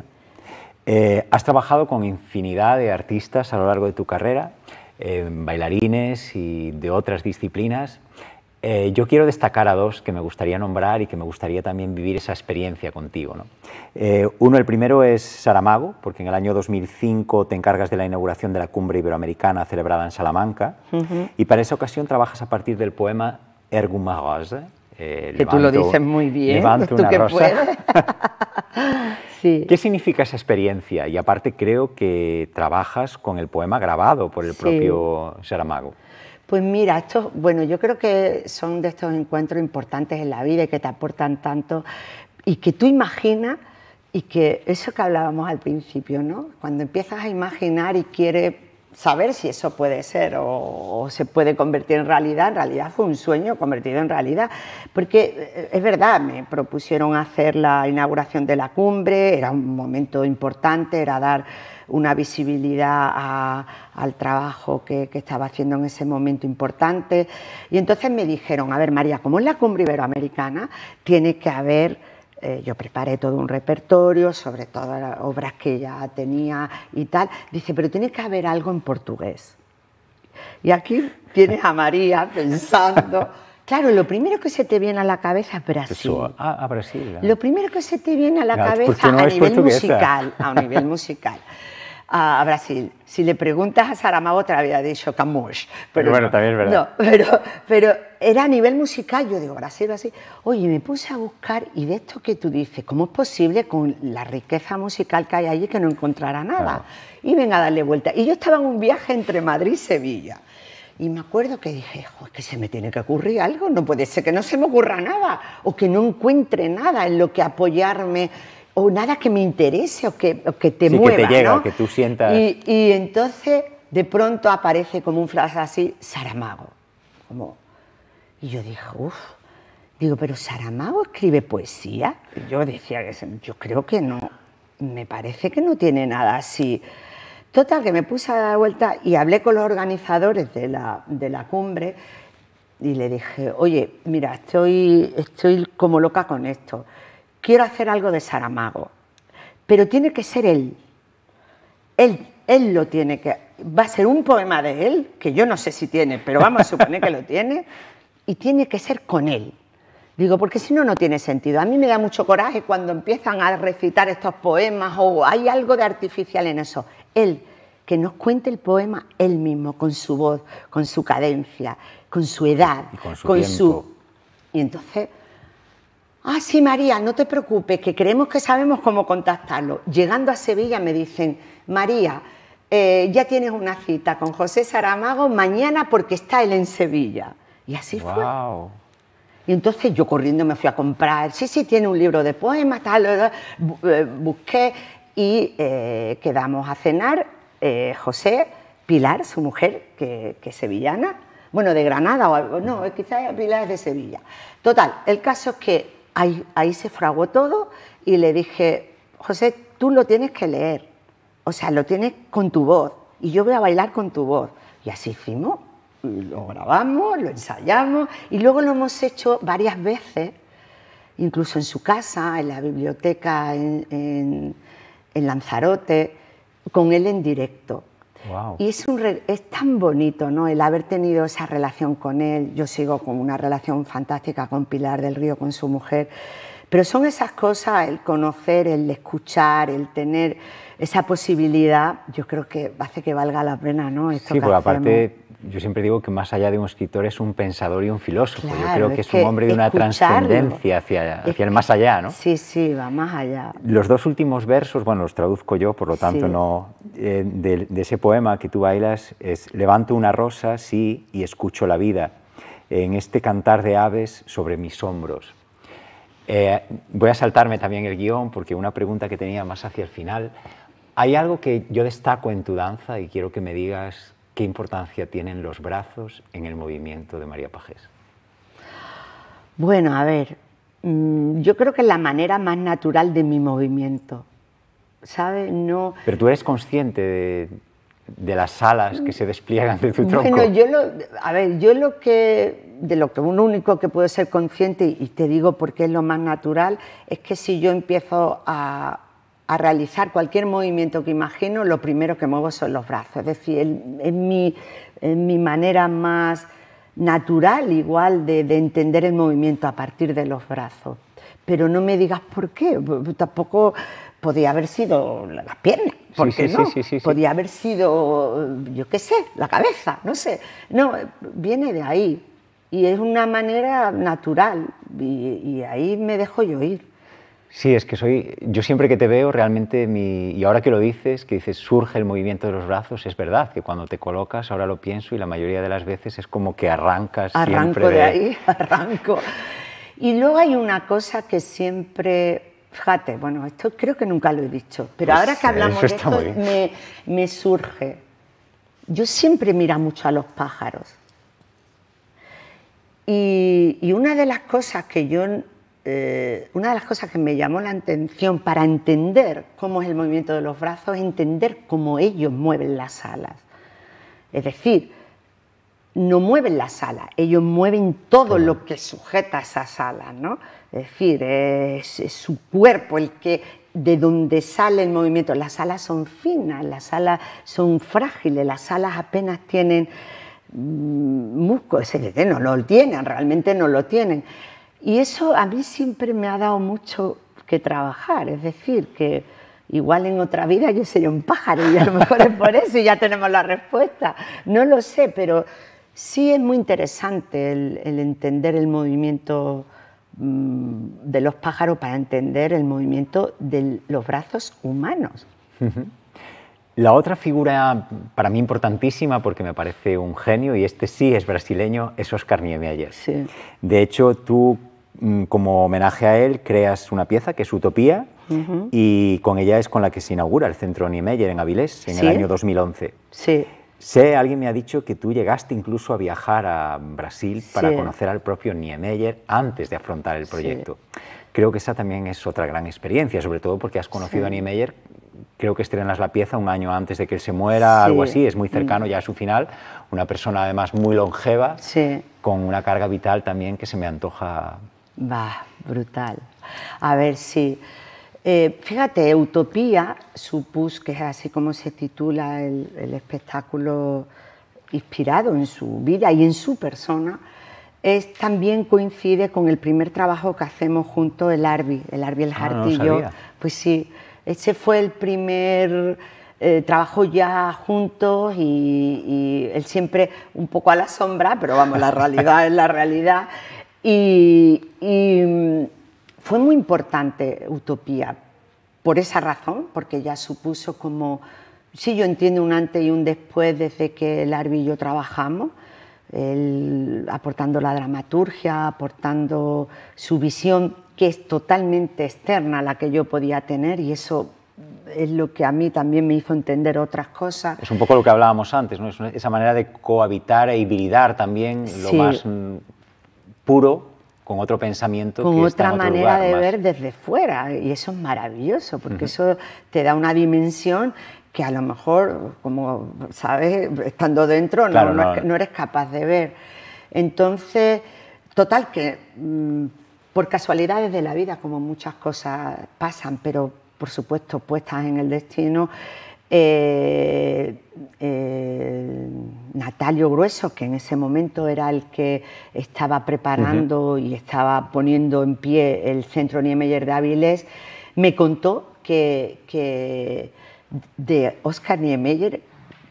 Speaker 2: Eh, has trabajado con infinidad de artistas a lo largo de tu carrera eh, bailarines y de otras disciplinas. Eh, yo quiero destacar a dos que me gustaría nombrar y que me gustaría también vivir esa experiencia contigo. Eh, uno, el primero es Saramago, porque en el año 2005 te encargas de la inauguración de la cumbre iberoamericana celebrada en Salamanca, y para esa ocasión trabajas a partir del poema Ergumagose, eh, que tú lo dices muy bien. ¿tú que rosa. ¿Qué significa esa experiencia? Y aparte creo que trabajas con el poema grabado por el propio Saramago. Pues
Speaker 3: mira, esto, bueno, yo creo que son de estos encuentros importantes en la vida y que te aportan tanto y que tú imaginas y que eso que hablábamos al principio, ¿no? Cuando empiezas a imaginar y quieres saber si eso puede ser o, se puede convertir en realidad. En realidad fue un sueño convertido en realidad, porque eh, es verdad, me propusieron hacer la inauguración de la cumbre, era un momento importante, era dar una visibilidad al trabajo que, que, estaba haciendo en ese momento importante. Y entonces me dijeron, a ver María, como es la cumbre iberoamericana, tiene que haber eh, yo preparé todo un repertorio sobre todas las obras que ella tenía y tal. Dice, pero tiene que haber algo en portugués. Y aquí tienes a María pensando. Claro, lo primero que se te viene a la cabeza es Brasil.
Speaker 2: Ah, a, Brasil Lo ah.
Speaker 3: primero que se te viene a la cabeza a nivel musical, a nivel musical. Ah, a Brasil. Si le preguntas a Saramago te había dicho Camus. Pero bueno, también verdad. No, pero, pero era a nivel musical, yo digo, Brasil así. Oye, me puse a buscar y de esto que tú dices, ¿cómo es posible con la riqueza musical que hay allí que no encontrará nada? Y venga a darle vuelta. Y yo estaba en un viaje entre Madrid y Sevilla. Y me acuerdo que dije, es que se me tiene que ocurrir algo, no puede ser que no se me ocurra nada o que no encuentre nada en lo que apoyarme o nada que me interese o que, que te sí, mueva. que te llega, que tú sientas. Y, entonces de pronto aparece como un flash así, Saramago. Como... Y yo dije, uff. Digo, pero Saramago escribe poesía. yo decía, que yo creo que no. Me parece que no tiene nada así. Total, que me puse a dar vuelta y hablé con los organizadores de la, de la cumbre y le dije, oye, mira, estoy, estoy como loca con esto quiero hacer algo de Saramago, pero tiene que ser él. Él, él lo tiene que... Va a ser un poema de él, que yo no sé si tiene, pero vamos a suponer que lo tiene, y tiene que ser con él. Digo, porque si no, no tiene sentido. A mí me da mucho coraje cuando empiezan a recitar estos poemas o hay algo de artificial en eso. Él, que nos cuente el poema él mismo, con su voz, con su cadencia, con su edad, con su... Y entonces Ah, sí, María, no te preocupes, que creemos que sabemos cómo contactarlo. Llegando a Sevilla me dicen, María, eh, ya tienes una cita con José Saramago mañana porque está él en Sevilla. Y así fue. Y entonces yo corriendo me fui a comprar, sí, sí, tiene un libro de poemas, tal, eh, eh, busqué y quedamos a cenar. José, Pilar, su mujer, que, es sevillana, bueno, de Granada, o, no, quizás Pilar es de Sevilla. Total, el caso es que Ahí, se fraguó todo y le dije, José, tú lo tienes que leer, o sea, lo tienes con tu voz y yo voy a bailar con tu voz. Y así hicimos, lo grabamos, lo ensayamos y luego lo hemos hecho varias veces, incluso en su casa, en la biblioteca, en Lanzarote, con él en directo. Y es, un es tan bonito, ¿no? El haber tenido esa relación con él. Yo sigo con una relación fantástica con Pilar del Río, con su mujer. Pero son esas cosas, el conocer, el escuchar, el tener esa posibilidad, yo creo que hace que valga la pena, ¿no? Esto sí,
Speaker 2: yo siempre digo que más allá de un escritor es un pensador y un filósofo. yo creo que es, un hombre de una trascendencia hacia, hacia el más allá, ¿no?
Speaker 3: Sí, sí, va más allá.
Speaker 2: Los dos últimos versos, bueno, los traduzco yo, por lo tanto no... Eh, de, ese poema que tú bailas es Levanto una rosa, sí, y escucho la vida en este cantar de aves sobre mis hombros. Eh, voy a saltarme también el guión porque una pregunta que tenía más hacia el final. Hay algo que yo destaco en tu danza y quiero que me digas ¿Qué importancia tienen los brazos en el movimiento de María Pajés?
Speaker 3: Bueno, a ver, mm, yo creo que es la manera más natural de mi movimiento. ¿sabe? No...
Speaker 2: Pero tú eres consciente de, las alas que se despliegan de tu tronco. yo
Speaker 3: a ver, yo lo que, de lo que uno único que puedo ser consciente, y te digo porque es lo más natural, es que si yo empiezo a, a realizar cualquier movimiento que imagino, lo primero que muevo son los brazos. Es decir, es mi, mi, manera más natural igual de, entender el movimiento a partir de los brazos. Pero no me digas por qué, tampoco podía haber sido las piernas, porque podía haber sido, yo qué sé, la cabeza, no sé. No, viene de ahí y es una manera natural
Speaker 2: y ahí me dejo yo ir. Sí, es que soy, yo siempre que te veo realmente, mi, y ahora que lo dices, que dices surge el movimiento de los brazos, es verdad que cuando te colocas, ahora lo pienso y la mayoría de las veces es como que arrancas arranco siempre. Arranco de ahí,
Speaker 3: arranco. Y luego hay una cosa que siempre, fíjate, bueno, esto creo que nunca lo he dicho, pero pues, ahora que hablamos de esto me, surge. Yo siempre mira mucho a los pájaros. y, una de las cosas que yo eh, una de las cosas que me llamó la atención para entender cómo es el movimiento de los brazos, es entender cómo ellos mueven las alas. Es decir, no mueven las alas, ellos mueven todo lo que sujeta esas alas, ¿no? Es decir, es, su cuerpo el que de donde sale el movimiento. Las alas son finas, las alas son frágiles, las alas apenas tienen mm, músculo, ese no lo tienen, realmente no lo tienen. Y eso a mí siempre me ha dado mucho que trabajar, es decir, que igual en otra vida yo sería un pájaro y a lo mejor es por eso y ya tenemos la respuesta. No lo sé, pero sí es muy interesante el, entender el movimiento mm, de los pájaros para entender el movimiento de los brazos humanos.
Speaker 2: La otra figura para mí importantísima, porque me parece un genio, y este sí es brasileño, es Oscar Niemeyer. Sí. De hecho, tú Mm, como homenaje a él, creas una pieza que es Utopía y con ella es con la que se inaugura el centro Niemeyer en Avilés en el año 2011. Sí. Sé, alguien me ha dicho que tú llegaste incluso a viajar a Brasil para conocer al propio Niemeyer antes de afrontar el proyecto. Creo que esa también es otra gran experiencia, sobre todo porque has conocido a Niemeyer, creo que estrenas la pieza un año antes de que él se muera, algo así, es muy mm. cercano ya a su final, una persona además muy longeva, con una carga vital también que se me antoja
Speaker 3: Va, brutal. A ver si... Eh, fíjate, Utopía, supus, que es así como se titula el, espectáculo inspirado en su vida y en su persona, es, también coincide con el primer trabajo que hacemos junto el Arbi, el Arbi el Jartillo. Ah, pues sí, ese fue el primer eh, trabajo ya juntos y, y, él siempre un poco a la sombra, pero vamos, la realidad es la realidad. Y, mm, fue muy importante Utopía, por esa razón, porque ya supuso como, sí, yo entiendo un antes y un después desde que Larvi y yo trabajamos, aportando la dramaturgia, aportando su visión, que es totalmente externa a la que yo podía tener, y eso es lo que a mí también me hizo entender otras cosas. Es un
Speaker 2: poco lo que hablábamos antes, ¿no? Es esa manera de cohabitar e hibridar también lo más mm, puro, con otro pensamiento. Con otra manera de
Speaker 3: ver desde fuera. Y eso es maravilloso, porque eso te da una dimensión que a lo mejor, como sabes, estando dentro no, eres capaz de ver. Entonces, total que mm, por casualidades de la vida, como muchas cosas pasan, pero por supuesto puestas en el destino, eh, eh, Natalio Grueso, que en ese momento era el que estaba preparando y estaba poniendo en pie el centro Niemeyer de Áviles, me contó que, que de Oscar Niemeyer,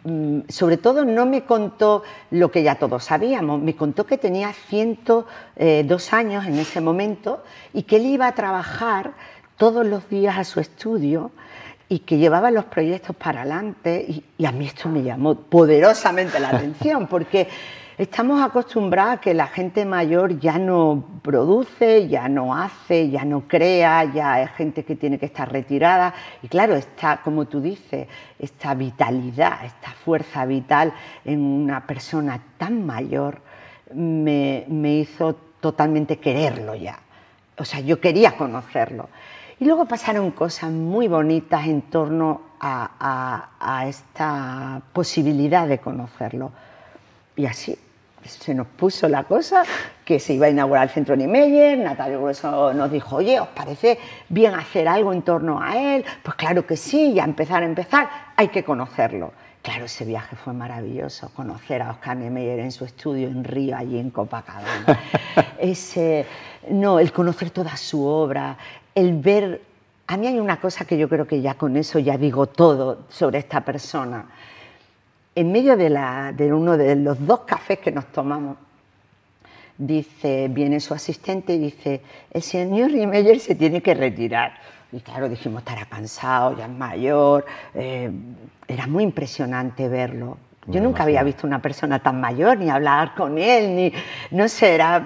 Speaker 3: mm, sobre todo no me contó lo que ya todos sabíamos, me contó que tenía 102 eh, años en ese momento y que él iba a trabajar todos los días a su estudio y que llevaba los proyectos para adelante y, a mí esto me llamó poderosamente la atención porque estamos acostumbrados a que la gente mayor ya no produce, ya no hace, ya no crea, ya es gente que tiene que estar retirada. Y claro, está, como tú dices, esta vitalidad, esta fuerza vital en una persona tan mayor me hizo totalmente quererlo ya. O sea, yo quería conocerlo. Y luego pasaron cosas muy bonitas en torno a, esta posibilidad de conocerlo. Y así se nos puso la cosa que se iba a inaugurar el centro Niemeyer, Natalia Grosso nos dijo, oye, ¿os parece bien hacer algo en torno a él? Pues claro que sí, ya empezar a empezar, hay que conocerlo. Claro, ese viaje fue maravilloso, conocer a Oscar Niemeyer en su estudio en Río, allí en Copacabana. Ese, no, el conocer toda su obra, el ver, a mí hay una cosa que yo creo que ya con eso ya digo todo sobre esta persona. En medio de, uno de los dos cafés que nos tomamos, dice, viene su asistente y dice, el señor Riemeyer se tiene que retirar. Y claro, dijimos, estará cansado, ya es mayor. Eh, era muy impresionante verlo. Yo nunca había visto una persona tan mayor, ni hablar con él, ni, no sé, era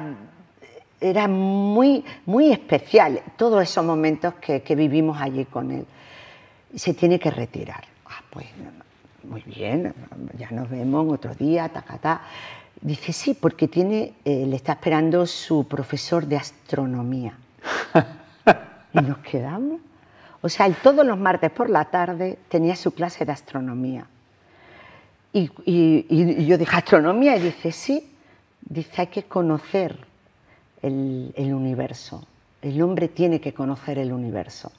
Speaker 3: era muy, muy especial todos esos momentos que, vivimos allí con él. Se tiene que retirar. Ah, pues muy bien, ya nos vemos otro día, tacatá. Dice, sí, porque tiene, eh, le está esperando su profesor de astronomía. y nos quedamos. O sea, él todos los martes por la tarde tenía su clase de astronomía. Y, y yo dije, ¿astronomía? Y dice, sí, dice, hay que conocer el, universo. El hombre tiene que conocer el universo.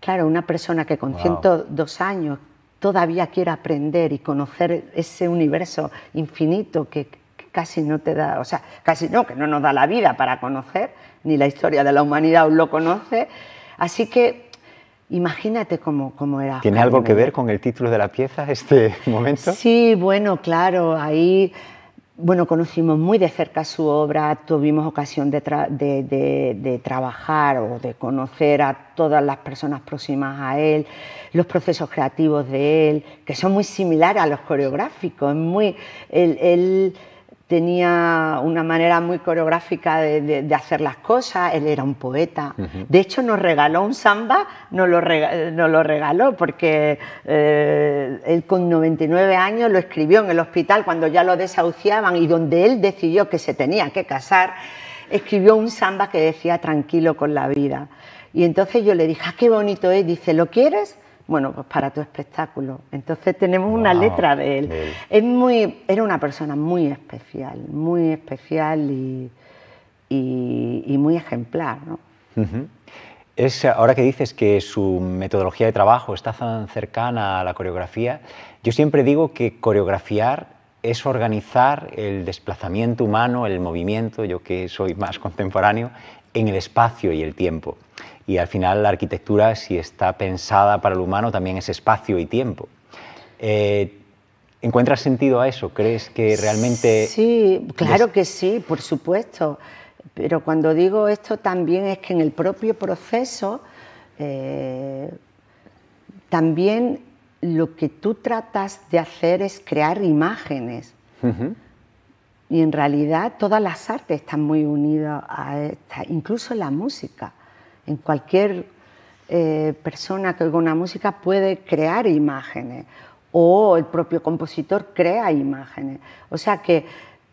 Speaker 3: Claro, una persona que con 102 años todavía quiere aprender y conocer ese universo infinito que, casi no te da, o sea, casi no, que no nos da la vida para conocer, ni la historia de la humanidad lo conoce. Así que imagínate cómo, cómo era. ¿Tiene algo que ver
Speaker 2: con el título de la pieza este momento?
Speaker 3: Sí, bueno, claro, ahí bueno, conocimos muy de cerca su obra, tuvimos ocasión de, de, trabajar o de conocer a todas las personas próximas a él, los procesos creativos de él, que son muy similares a los coreográficos. es Muy, el tenía una manera muy coreográfica de, hacer las cosas, él era un poeta. De hecho, nos regaló un samba, nos lo, eh, regaló, porque eh, él con 99 años lo escribió en el hospital cuando ya lo desahuciaban y donde él decidió que se tenía que casar, escribió un samba que decía tranquilo con la vida. Y entonces yo le dije, ah, qué bonito es, dice, ¿lo quieres? bueno, pues para tu espectáculo. Entonces tenemos una letra de él. Es muy, era una persona muy especial, muy especial y, muy ejemplar. ¿no?
Speaker 2: ahora que dices que su metodología de trabajo está tan cercana a la coreografía, yo siempre digo que coreografiar es organizar el desplazamiento humano, el movimiento, yo que soy más contemporáneo, en el espacio y el tiempo. Y al final la arquitectura, si está pensada para el humano, también es espacio y tiempo. Eh, ¿Encuentras sentido a eso? ¿Crees que realmente...? Sí, claro que
Speaker 3: sí, por supuesto. Pero cuando
Speaker 2: digo esto también es que en el propio proceso
Speaker 3: eh, también lo que tú tratas de hacer es crear imágenes. Y en realidad todas las artes están muy unidas a esta, incluso la música. En cualquier eh, persona que oiga una música puede crear imágenes o el propio compositor crea imágenes. O sea que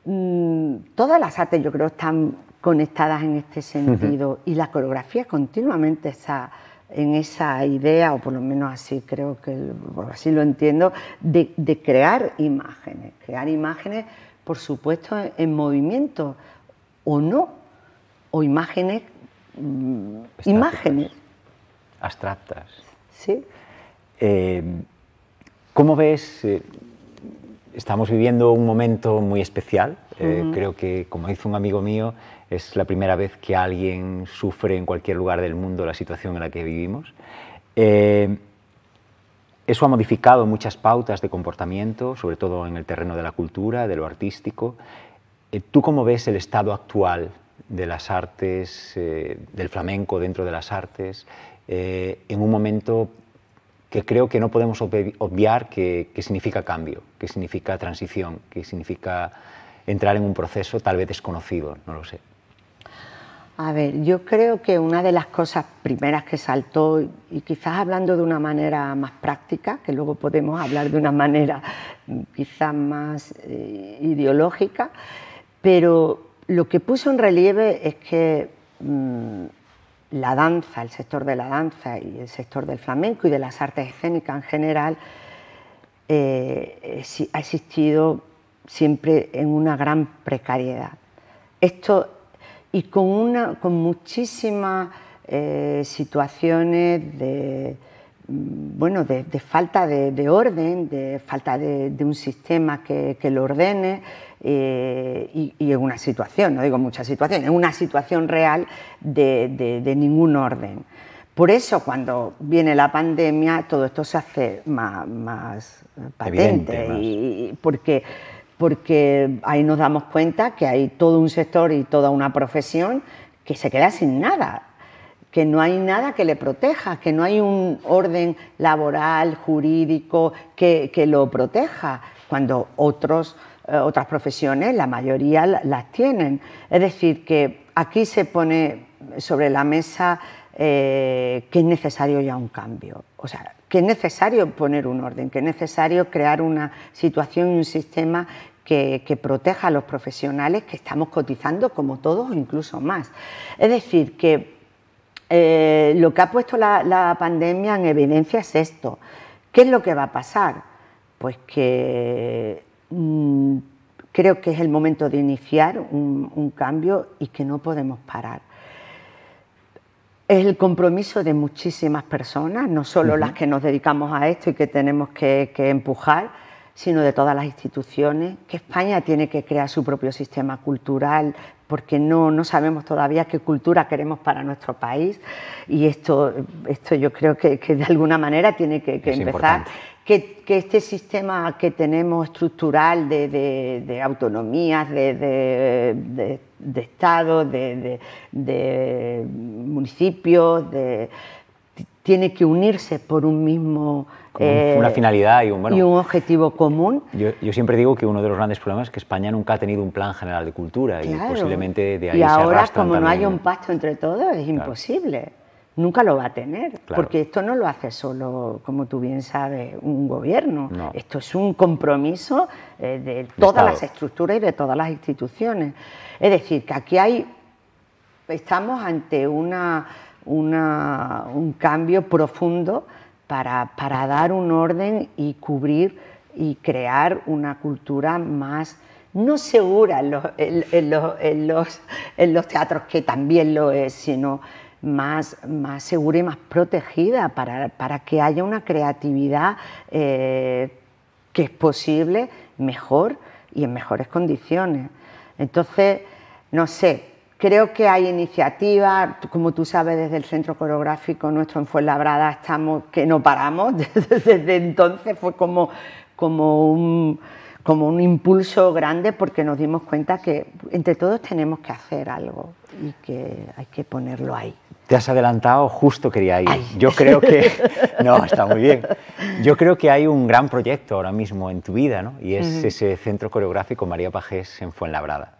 Speaker 3: mm, todas las artes yo creo están conectadas en este sentido y la coreografía continuamente está en esa idea, o por lo menos así creo que así lo entiendo, de, de crear imágenes, crear imágenes por supuesto, en movimiento, o no, o imágenes, mm, imágenes.
Speaker 2: Abstractas. Sí. Eh, ¿Cómo ves? Eh, estamos viviendo un momento muy especial. Eh, creo que, como dice un amigo mío, es la primera vez que alguien sufre en cualquier lugar del mundo la situación en la que vivimos. Eso ha modificado muchas pautas de comportamiento, sobre todo en el terreno de la cultura, de lo artístico. Eh, ¿Tú cómo ves el estado actual de las artes, eh, del flamenco dentro de las artes, eh, en un momento que creo que no podemos obviar que, significa cambio, que significa transición, que significa entrar en un proceso tal vez desconocido, no lo sé?
Speaker 3: A ver, yo creo que una de las cosas primeras que saltó, y quizás hablando de una manera más práctica, que luego podemos hablar de una manera quizás más eh, ideológica, pero lo que puso en relieve es que mm, la danza, el sector de la danza y el sector del flamenco y de las artes escénicas en general, eh, eh, ha existido siempre en una gran precariedad. Esto y con, una, con muchísimas eh, situaciones de, mm, bueno, de, falta de, orden, de falta de, un sistema que, lo ordene eh, y, en una situación, no digo muchas situaciones, en una situación real de, ningún orden. Por eso cuando viene la pandemia todo esto se hace más, patente, y porque porque ahí nos damos cuenta que hay todo un sector y toda una profesión que se queda sin nada, que no hay nada que le proteja, que no hay un orden laboral, jurídico, que, lo proteja, cuando otros, eh, otras profesiones, la mayoría las tienen. Es decir, que aquí se pone sobre la mesa eh, que es necesario ya un cambio. O sea, que es necesario poner un orden, que es necesario crear una situación y un sistema que, proteja a los profesionales que estamos cotizando como todos o incluso más. Es decir, que eh, lo que ha puesto la, pandemia en evidencia es esto. ¿Qué es lo que va a pasar? Pues que mm, creo que es el momento de iniciar un, cambio y que no podemos parar es el compromiso de muchísimas personas, no solo las que nos dedicamos a esto y que tenemos que empujar, sino de todas las instituciones, que España tiene que crear su propio sistema cultural, porque no, no sabemos todavía qué cultura queremos para nuestro país. Y esto, esto yo creo que, de alguna manera tiene que, empezar. Que, este sistema que tenemos estructural de, de, de autonomías, de, de estados, de municipios, tiene que unirse por un mismo eh, una finalidad
Speaker 2: y un, objetivo común. Yo, siempre digo que uno de los grandes problemas es que España nunca ha tenido un plan general de cultura y posiblemente de ahí y ahora como no hay un
Speaker 3: pacto entre todos es imposible. Nunca lo va a tener, porque esto no lo hace solo, como tú bien sabes, un gobierno. Esto es un compromiso eh, de todas las estructuras y de todas las instituciones. Es decir, que aquí hay, estamos ante una, una, un cambio profundo para, dar un orden y cubrir y crear una cultura más no segura en los, teatros, que también lo es, sino más, segura y más protegida para, que haya una creatividad eh, que es posible mejor y en mejores condiciones. Entonces, no sé, Creo que hay iniciativa, como tú sabes, desde el Centro Coreográfico nuestro en Fuenlabrada estamos, que no paramos, desde entonces fue como, un, impulso grande porque nos dimos cuenta que entre todos tenemos que hacer algo y que hay que ponerlo ahí.
Speaker 2: Te has adelantado, justo quería ir. Yo creo que... No, está muy bien. Yo creo que hay un gran proyecto ahora mismo en tu vida, ¿no? Y es ese Centro Coreográfico María Pajés en Fuenlabrada.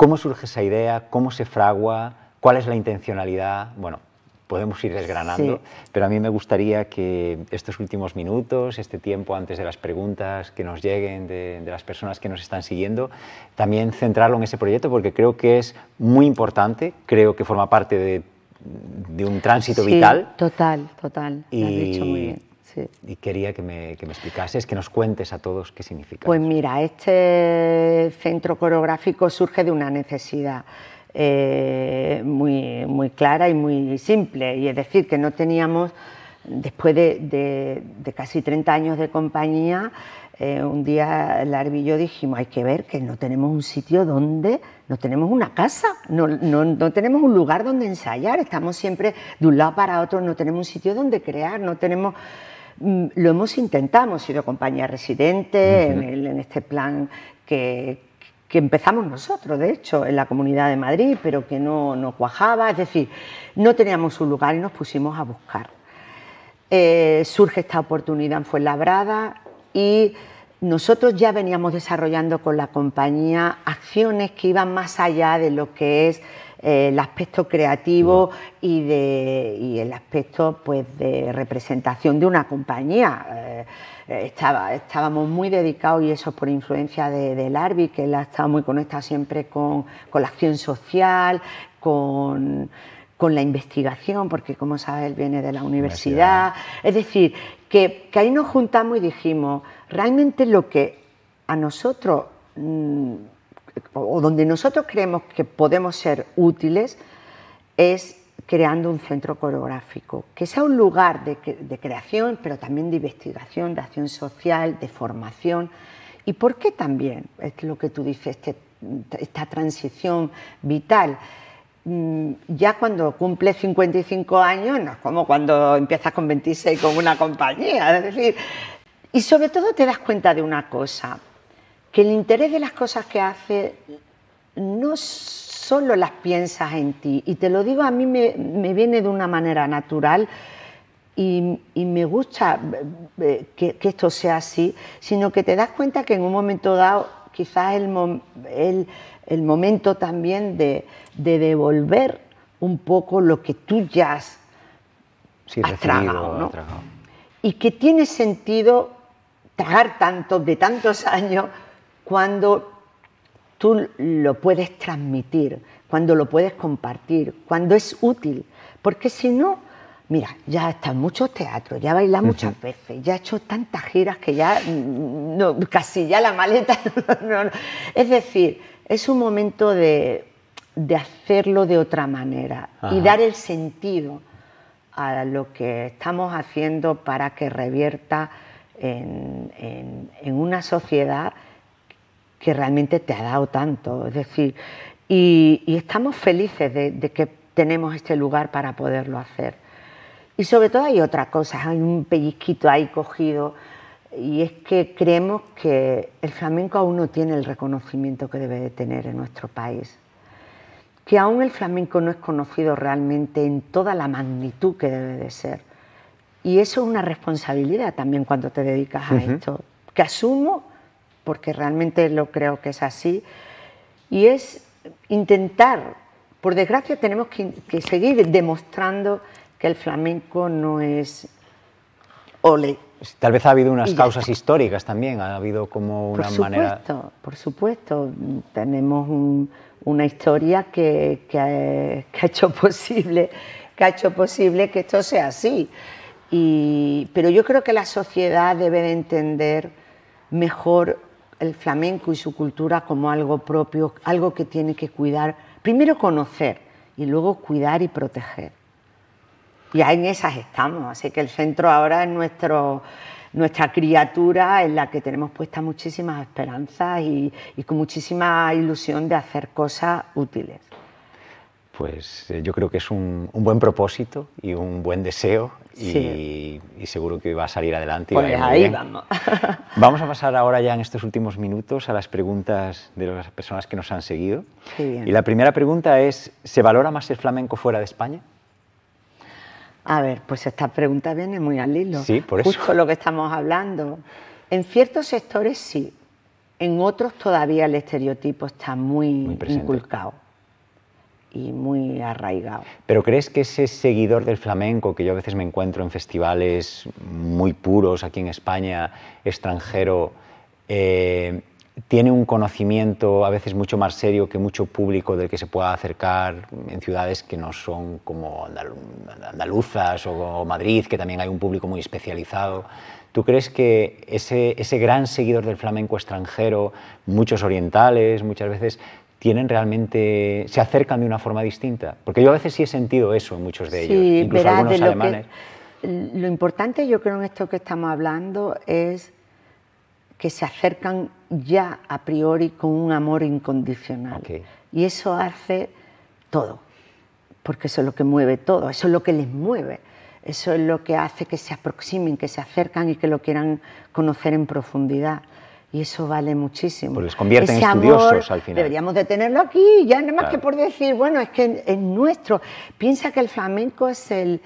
Speaker 2: ¿Cómo surge esa idea? ¿Cómo se fragua? ¿Cuál es la intencionalidad? Bueno, podemos ir desgranando, pero a mí me gustaría que estos últimos minutos, este tiempo antes de las preguntas que nos lleguen de, las personas que nos están siguiendo, también centrarlo en ese proyecto porque creo que es muy importante, creo que forma parte de, un tránsito sí, vital.
Speaker 3: Total, total. Y, lo has dicho muy bien.
Speaker 2: Y quería que me, que me, explicases, que nos cuentes a todos qué significa.
Speaker 3: Pues mira, este centro coreográfico surge de una necesidad eh, muy, muy clara y muy simple, y es decir, que no teníamos, después de, casi 30 años de compañía, eh, un día Larvi y yo dijimos, hay que ver que no tenemos un sitio donde, no tenemos una casa, no, no, tenemos un lugar donde ensayar, estamos siempre de un lado para otro, no tenemos un sitio donde crear, no tenemos... Mm, lo hemos intentado, hemos sido compañía residente en, este plan que, empezamos nosotros, de hecho, en la Comunidad de Madrid, pero que no, no cuajaba, es decir, no teníamos un lugar y nos pusimos a buscar. Eh, surge esta oportunidad en Fuenlabrada y nosotros ya veníamos desarrollando con la compañía acciones que iban más allá de lo que es eh, el aspecto creativo y, el aspecto pues, de representación de una compañía. Eh, eh, estábamos muy dedicados, y eso por influencia de, del Arbi, que él ha estado muy conectado siempre con, la acción social, con, la investigación, porque como sabes, él viene de la universidad. Es decir, que, ahí nos juntamos y dijimos, realmente lo que a nosotros... Mm, o donde nosotros creemos que podemos ser útiles es creando un centro coreográfico, que sea un lugar de, creación, pero también de investigación, de acción social, de formación. ¿Y por qué también? Es lo que tú dices, este, esta transición vital. Mm, ya cuando cumples 55 años, no es como cuando empiezas con 26 con una compañía, es decir, y sobre todo te das cuenta de una cosa, que el interés de las cosas que haces no solo las piensas en ti, y te lo digo, a mí me, viene de una manera natural y, me gusta eh, eh, que, esto sea así, sino que te das cuenta que en un momento dado quizás el, el, momento también de, devolver un poco lo que tú ya has,
Speaker 2: has tragado, ¿no?
Speaker 3: y que tiene sentido tragar tanto de tantos años cuando tú lo puedes transmitir, cuando lo puedes compartir, cuando es útil, porque si no, mira, ya está en muchos teatros, ya bailado muchas veces, ya he hecho tantas giras que ya casi ya la maleta. es decir, es un momento de, de hacerlo de otra manera y dar el sentido a lo que estamos haciendo para que revierta en una sociedad que realmente te ha dado tanto. Es decir, y, estamos felices de, que tenemos este lugar para poderlo hacer. Y sobre todo hay otra cosa, hay un pellizquito ahí cogido, y es que creemos que el flamenco aún no tiene el reconocimiento que debe de tener en nuestro país, que aún el flamenco no es conocido realmente en toda la magnitud que debe de ser. Y eso es una responsabilidad también cuando te dedicas a esto, que asumo porque realmente lo creo que es así, y es intentar, por desgracia tenemos que, seguir demostrando que el flamenco no es
Speaker 2: ole. Pues tal vez ha habido unas causas históricas también, ha habido como una por supuesto, manera...
Speaker 3: Por supuesto, tenemos una historia que, ha, hecho posible, que ha hecho posible que esto sea así. pero yo creo que la sociedad debe de entender mejor el flamenco y su cultura como algo propio, algo que tiene que cuidar, primero conocer y luego cuidar y proteger. Y ahí en esas estamos, así que el centro ahora es nuestra criatura en la que tenemos puestas muchísimas esperanzas y con muchísima ilusión de hacer cosas útiles
Speaker 2: pues eh, yo creo que es un, buen propósito y un buen deseo y, seguro que va a salir adelante. Pues ahí vamos. vamos a pasar ahora ya en estos últimos minutos a las preguntas de las personas que nos han seguido. Y la primera pregunta es, ¿se valora más el flamenco fuera de España?
Speaker 3: A ver, pues esta pregunta viene muy al hilo. Sí, por eso. Justo lo que estamos hablando. En ciertos sectores sí, en otros todavía el estereotipo está muy inculcado y muy arraigado.
Speaker 2: ¿Pero crees que ese seguidor del flamenco, que yo a veces me encuentro en festivales muy puros aquí en España, extranjero, eh, tiene un conocimiento a veces mucho más serio que mucho público del que se pueda acercar en ciudades que no son como andaluzas o Madrid, que también hay un público muy especializado. ¿Tú crees que ese, ese gran seguidor del flamenco extranjero, muchos orientales, muchas veces tienen realmente, se acercan de una forma distinta. Porque yo a veces sí he sentido eso en muchos de ellos, incluso algunos lo alemanes.
Speaker 3: lo importante yo creo en esto que estamos hablando es que se acercan ya a priori con un amor incondicional. Y eso hace todo, porque eso es lo que mueve todo, eso es lo que les mueve, eso es lo que hace que se aproximen, que se acercan y que lo quieran conocer en profundidad. Y eso vale muchísimo. Pues les convierte en estudiosos al final. Deberíamos de tenerlo aquí, ya no más que por decir, bueno, es que es nuestro. Piensa que el flamenco es el,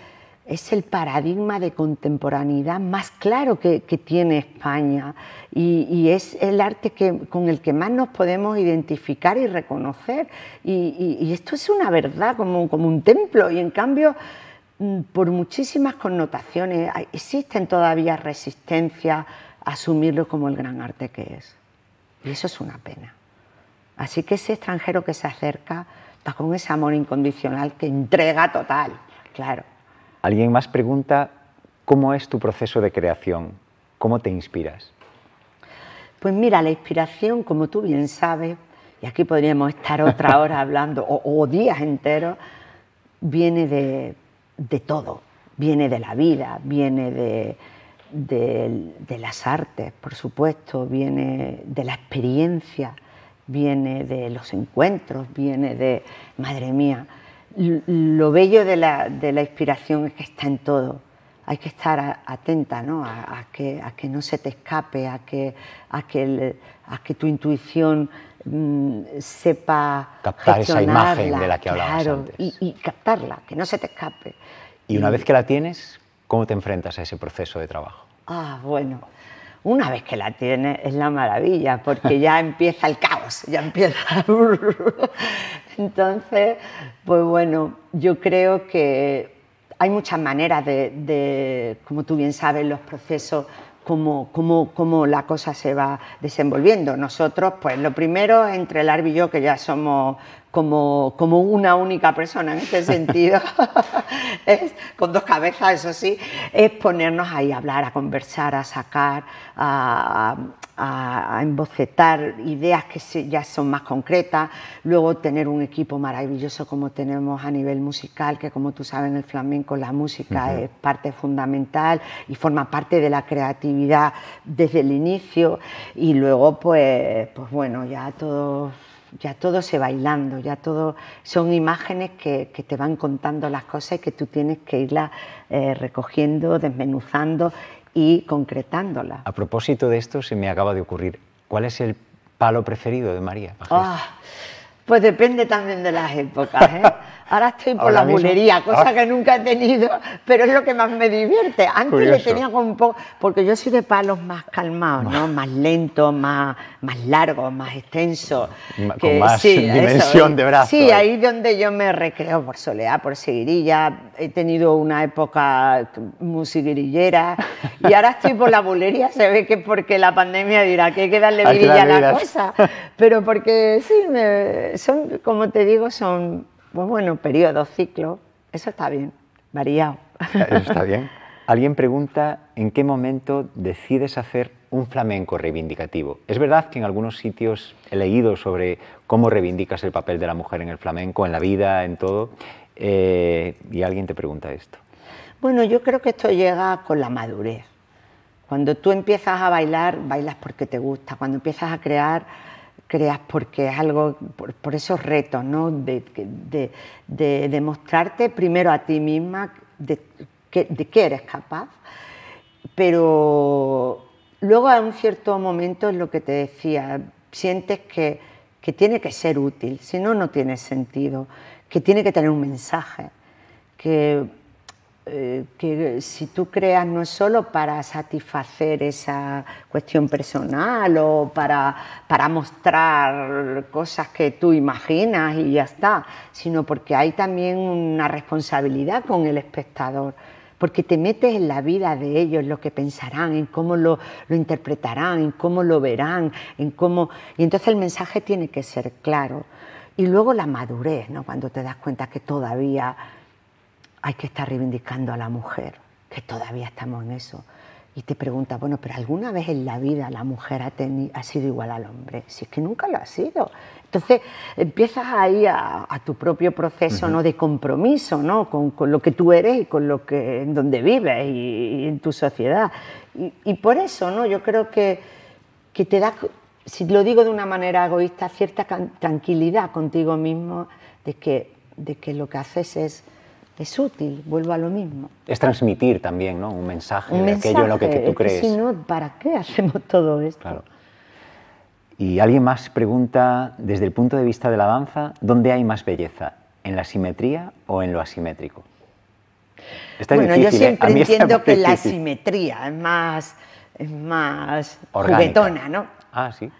Speaker 3: es el paradigma de contemporaneidad más claro que, tiene España y, es el arte que, con el que más nos podemos identificar y reconocer. Y, esto es una verdad, como, como un templo, y en cambio mm, por muchísimas connotaciones. Existen todavía resistencias asumirlo como el gran arte que es. Y eso es una pena. Así que ese extranjero que se acerca va con ese amor incondicional que entrega total, claro.
Speaker 2: Alguien más pregunta, ¿cómo es tu proceso de creación? ¿Cómo te inspiras?
Speaker 3: Pues mira, la inspiración, como tú bien sabes, y aquí podríamos estar otra hora hablando, o, días enteros, viene de todo. Viene de la vida, viene de, de, las artes, por supuesto, viene de la experiencia, viene de los encuentros, viene de, madre mía, lo bello de la, de la inspiración es que está en todo. Hay que estar atenta ¿no? a, que, a que no se te escape, a que, a que, tu intuición mm, sepa captar esa imagen de la que hablábamos Y, captarla, que no se te escape.
Speaker 2: Y una vez que la tienes, ¿Cómo te enfrentas a ese proceso de trabajo?
Speaker 3: Ah, bueno, una vez que la tienes es la maravilla, porque ya empieza el caos, ya empieza... Entonces, pues bueno, yo creo que hay muchas maneras de, como tú bien sabes, los procesos Cómo, cómo, la cosa se va desenvolviendo. Nosotros, pues lo primero, entre el y yo, que ya somos como, una única persona en este sentido, con dos cabezas, eso sí, es ponernos ahí a hablar, a conversar, a sacar, a, embocetar ideas que ya son más concretas, luego tener un equipo maravilloso como tenemos a nivel musical, que como tú sabes en el flamenco la música es parte fundamental y forma parte de la creatividad desde el inicio y luego pues, pues bueno, ya todos ya todo se bailando, ya todo son imágenes que, te van contando las cosas y que tú tienes que irlas eh, recogiendo, desmenuzando y concretándolas.
Speaker 2: A propósito de esto, se me acaba de ocurrir, ¿cuál es el palo preferido de María?
Speaker 3: Ah, pues depende también de las épocas. ¿eh? Ahora estoy por la bulería, cosa ah. que nunca he tenido, pero es lo que más me divierte. Antes le tenía con un poco, porque yo soy de palos más calmados, ¿no? Ah. Más lentos, más, más largos, más extensos. Con más dimensión
Speaker 1: de brazo. Sí, ahí
Speaker 3: ahí donde yo me recreo por Soledad, por seguirilla. He tenido una época siguirillera y ahora estoy por la bulería. Se ve que porque la pandemia dirá que hay que darle virilla a la cosa, pero porque sí, son, como te digo, son pues bueno, periodo, ciclo, eso está bien, variado.
Speaker 2: Eso está bien. Alguien pregunta en qué momento decides hacer un flamenco reivindicativo. Es verdad que en algunos sitios he leído sobre cómo reivindicas el papel de la mujer en el flamenco, en la vida, en todo, eh, y alguien te pregunta esto.
Speaker 3: Bueno, yo creo que esto llega con la madurez. Cuando tú empiezas a bailar, bailas porque te gusta. Cuando empiezas a crear, creas, porque es algo, por, esos retos, ¿no? De, demostrarte primero a ti misma de, qué eres capaz, pero luego a un cierto momento es lo que te decía, sientes que, que tiene que ser útil, si no, no tiene sentido, que tiene que tener un mensaje, que eh, que si tú creas no es solo para satisfacer esa cuestión personal o para, para mostrar cosas que tú imaginas y ya está, sino porque hay también una responsabilidad con el espectador porque te metes en la vida de ellos, en lo que pensarán, en cómo lo, interpretarán, en cómo lo verán, en cómo... Y entonces el mensaje tiene que ser claro. Y luego la madurez, cuando te das cuenta que todavía hay que estar reivindicando a la mujer, que todavía estamos en eso. Y te pregunta, bueno, pero ¿alguna vez en la vida la mujer ha, sido igual al hombre? Si es que nunca lo ha sido. Entonces empiezas ahí a, tu propio proceso ¿no? de compromiso ¿no? Con, lo que tú eres y con lo que, en donde vives y, en tu sociedad. Y, por eso ¿no? yo creo que, te da, si lo digo de una manera egoísta, cierta tranquilidad contigo mismo de que, de que lo que haces es es útil, vuelvo a lo mismo.
Speaker 2: Es transmitir también ¿no? un mensaje, aquello en lo que, tú crees. si
Speaker 3: no, ¿para qué hacemos todo esto?
Speaker 2: Claro. Y alguien más pregunta, desde el punto de vista de la danza, ¿dónde hay más belleza? ¿En la simetría o en lo asimétrico? bueno, yo ¿eh? siempre entiendo que la
Speaker 3: simetría es más, es más ¿no? Ah, sí.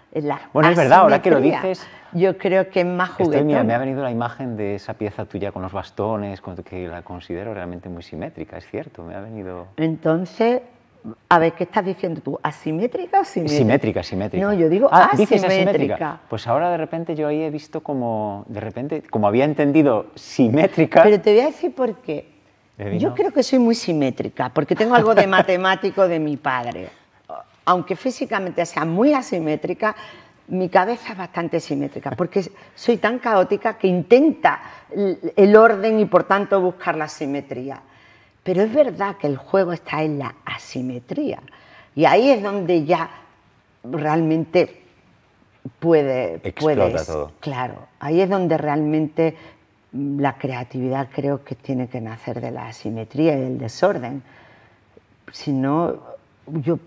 Speaker 3: bueno, es verdad, ahora que lo dices, yo creo que es más juguetón. me ha
Speaker 2: venido la imagen de esa pieza tuya con los bastones, que la considero realmente muy simétrica, es cierto, me ha venido...
Speaker 3: Entonces, a ver, ¿qué estás diciendo tú? ¿Asimétrica o simétrica? Simétrica,
Speaker 2: simétrica. No, yo digo ah, asimétrica. Pues ahora de repente yo ahí he visto como, de repente, como había entendido simétrica... Pero
Speaker 3: te voy a decir por qué.
Speaker 2: yo creo que soy muy simétrica, porque tengo algo de
Speaker 3: matemático de mi padre. Aunque físicamente sea muy asimétrica, mi cabeza es bastante simétrica, porque soy tan caótica que intenta el orden y por tanto buscar la simetría. Pero es verdad que el juego está en la asimetría. Y ahí es donde ya realmente puede...
Speaker 2: todo.
Speaker 3: Claro, ahí es donde realmente mm, la creatividad creo que tiene que nacer de la asimetría y del
Speaker 2: desorden.
Speaker 3: Si no,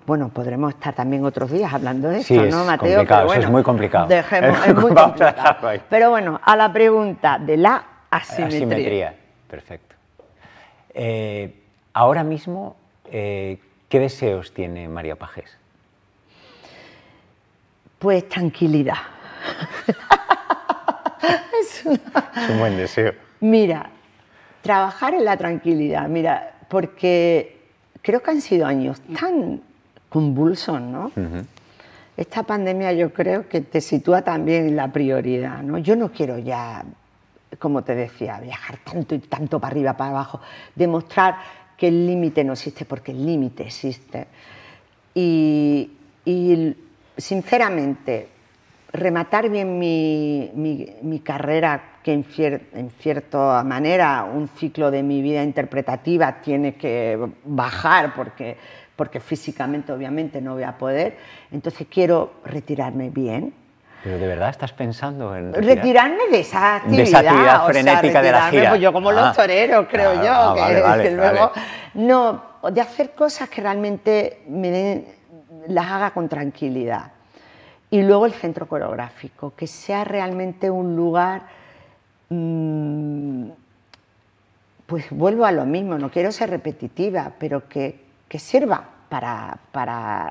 Speaker 3: bueno, podremos estar también otros días hablando de esto, ¿no, Mateo? Pero bueno, es muy complicado. Dejemos, es muy
Speaker 2: complicado.
Speaker 3: Pero bueno, a la pregunta de la asimetría. Asimetría,
Speaker 2: perfecto. Eh, ahora mismo, eh, ¿qué deseos tiene María Pajés?
Speaker 3: Pues tranquilidad.
Speaker 2: es un buen deseo.
Speaker 3: Mira, trabajar en la tranquilidad, mira, porque creo que han sido años tan convulsos, ¿no? Esta pandemia yo creo que te sitúa también en la prioridad, ¿no? Yo no quiero ya, como te decía, viajar tanto y tanto para arriba, para abajo, demostrar que el límite no existe, porque el límite existe. Y, sinceramente, rematar bien mi, mi, mi carrera que en, cierta manera un ciclo de mi vida interpretativa tiene que bajar porque, porque físicamente obviamente no voy a poder. Entonces quiero retirarme bien,
Speaker 2: pero de verdad estás pensando en retirarme
Speaker 3: de esa actividad, frenética de la gira. Pues yo como los ah. toreros, creo ah, yo, ah, que, luego no de hacer cosas que realmente me las haga con tranquilidad. Y luego el centro coreográfico, que sea realmente un lugar Mm, pues vuelvo a lo mismo, no quiero ser repetitiva, pero que, sirva para,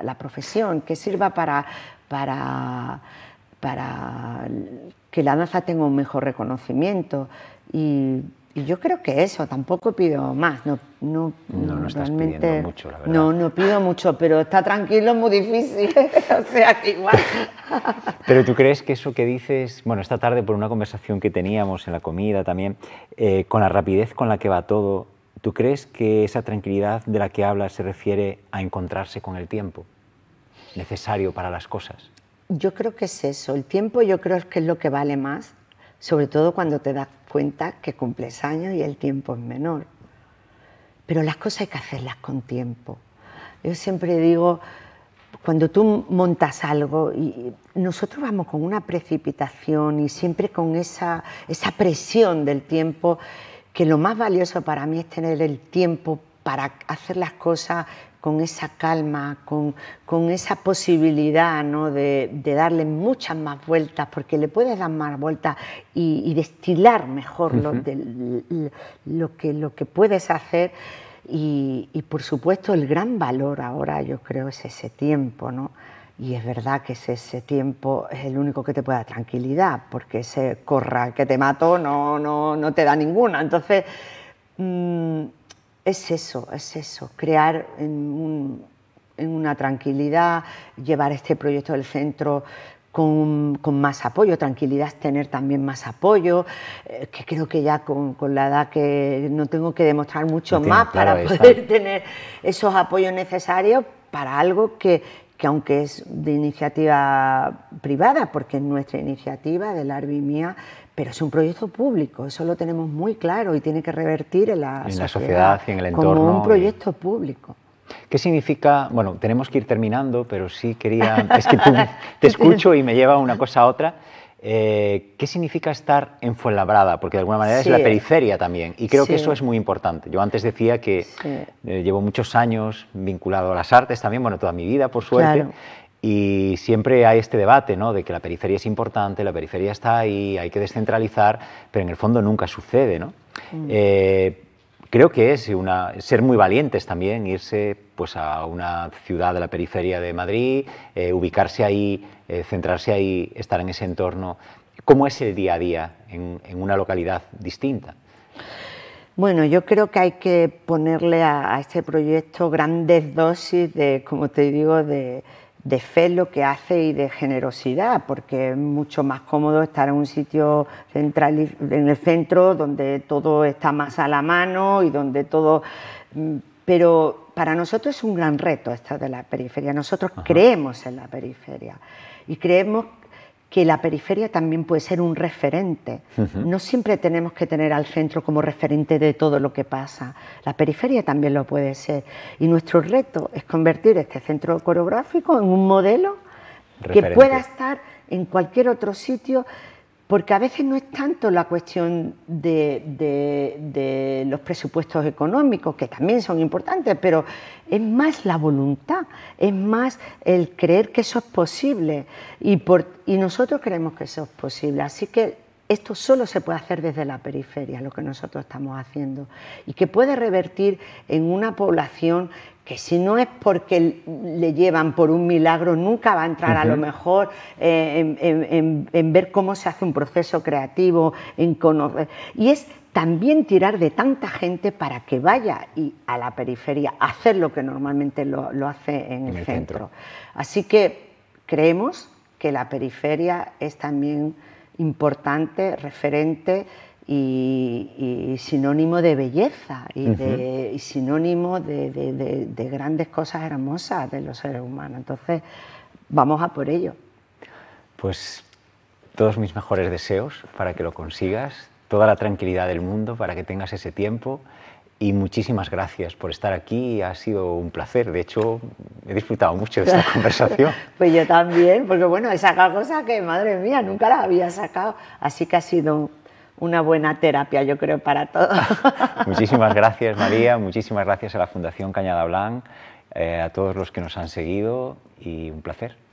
Speaker 3: la profesión, que sirva para, para, para que la danza tenga un mejor reconocimiento. Y y yo creo que eso, tampoco pido más. No, no, no, no mucho, la verdad. No, no pido mucho, pero está tranquilo es muy difícil. o sea, que igual.
Speaker 2: pero tú crees que eso que dices, bueno, esta tarde por una conversación que teníamos en la comida también, eh, con la rapidez con la que va todo, ¿tú crees que esa tranquilidad de la que hablas se refiere a encontrarse con el tiempo necesario para las cosas?
Speaker 3: Yo creo que es eso. El tiempo yo creo que es lo que vale más, sobre todo cuando te da que cumples años y el tiempo es menor. Pero las cosas hay que hacerlas con tiempo. Yo siempre digo, cuando tú montas algo y nosotros vamos con una precipitación y siempre con esa, esa presión del tiempo, que lo más valioso para mí es tener el tiempo para hacer las cosas con esa calma, con, con esa posibilidad ¿no? de, de, darle muchas más vueltas, porque le puedes dar más vueltas y, destilar mejor lo, lo, que, lo que puedes hacer. Y, por supuesto el gran valor ahora yo creo es ese tiempo, ¿no? Y es verdad que es ese tiempo es el único que te puede dar tranquilidad, porque ese corra que te mato no, no, no te da ninguna. Entonces, mm, es eso, es eso, crear en, una tranquilidad, llevar este proyecto del centro con, más apoyo, tranquilidad es tener también más apoyo, eh, que creo que ya con, la edad que no tengo que demostrar mucho más para poder tener esos apoyos necesarios para algo que, aunque es de iniciativa privada, porque es nuestra iniciativa, del la mía, pero es un proyecto público, eso lo tenemos muy claro y tiene que revertir en la, sociedad, y en el entorno. Como un
Speaker 2: proyecto público. ¿Qué significa? Bueno, tenemos que ir terminando, pero sí quería. Es que tú te escucho y me lleva una cosa a otra. Eh, ¿Qué significa estar en Fuenlabrada? Porque de alguna manera es la periferia también. Y creo que eso es muy importante. Yo antes decía que eh, llevo muchos años vinculado a las artes también, bueno, toda mi vida, por suerte. Y siempre hay este debate ¿no? de que la periferia es importante, la periferia está ahí, hay que descentralizar, pero en el fondo nunca sucede. ¿no? Mm. Eh, creo que es una, ser muy valientes también, irse pues, a una ciudad de la periferia de Madrid, eh, ubicarse ahí, eh, centrarse ahí, estar en ese entorno. ¿Cómo es el día a día en, una localidad distinta?
Speaker 3: Bueno, yo creo que hay que ponerle a, a este proyecto grandes dosis de, como te digo, de, de fe lo que hace y de generosidad, porque es mucho más cómodo estar en un sitio central, en el centro, donde todo está más a la mano y donde todo... Mm, pero para nosotros es un gran reto esto de la periferia. Nosotros creemos en la periferia y creemos que la periferia también puede ser un referente. No siempre tenemos que tener al centro como referente de todo lo que pasa. La periferia también lo puede ser. Y nuestro reto es convertir este centro coreográfico en un modelo que pueda estar en cualquier otro sitio porque a veces no es tanto la cuestión de, los presupuestos económicos, que también son importantes, pero es más la voluntad, es más el creer que eso es posible y nosotros creemos que eso es posible. Así que esto solo se puede hacer desde la periferia, lo que nosotros estamos haciendo, y que puede revertir en una población que si no es porque le llevan por un milagro, nunca va a entrar a lo mejor eh, en, ver cómo se hace un proceso creativo, en conocer. Y es también tirar de tanta gente para que vaya y a la periferia, hacer lo que normalmente lo, hace en, el, centro. Así que creemos que la periferia es también importante, referente y, sinónimo de belleza y, de, sinónimo de, de, grandes cosas hermosas de los seres humanos. Entonces, vamos a por ello.
Speaker 2: Pues todos mis mejores deseos para que lo consigas, toda la tranquilidad del mundo para que tengas ese tiempo y muchísimas gracias por estar aquí. Ha sido un placer. De hecho, he disfrutado mucho de esta conversación.
Speaker 3: pues yo también, porque bueno, he sacado cosas que, madre mía, nunca las había sacado. Así que ha sido una buena terapia, yo creo, para todos.
Speaker 2: muchísimas gracias, María. Muchísimas gracias a la Fundación Cañada Blanc, eh, a todos los que nos han seguido y un placer.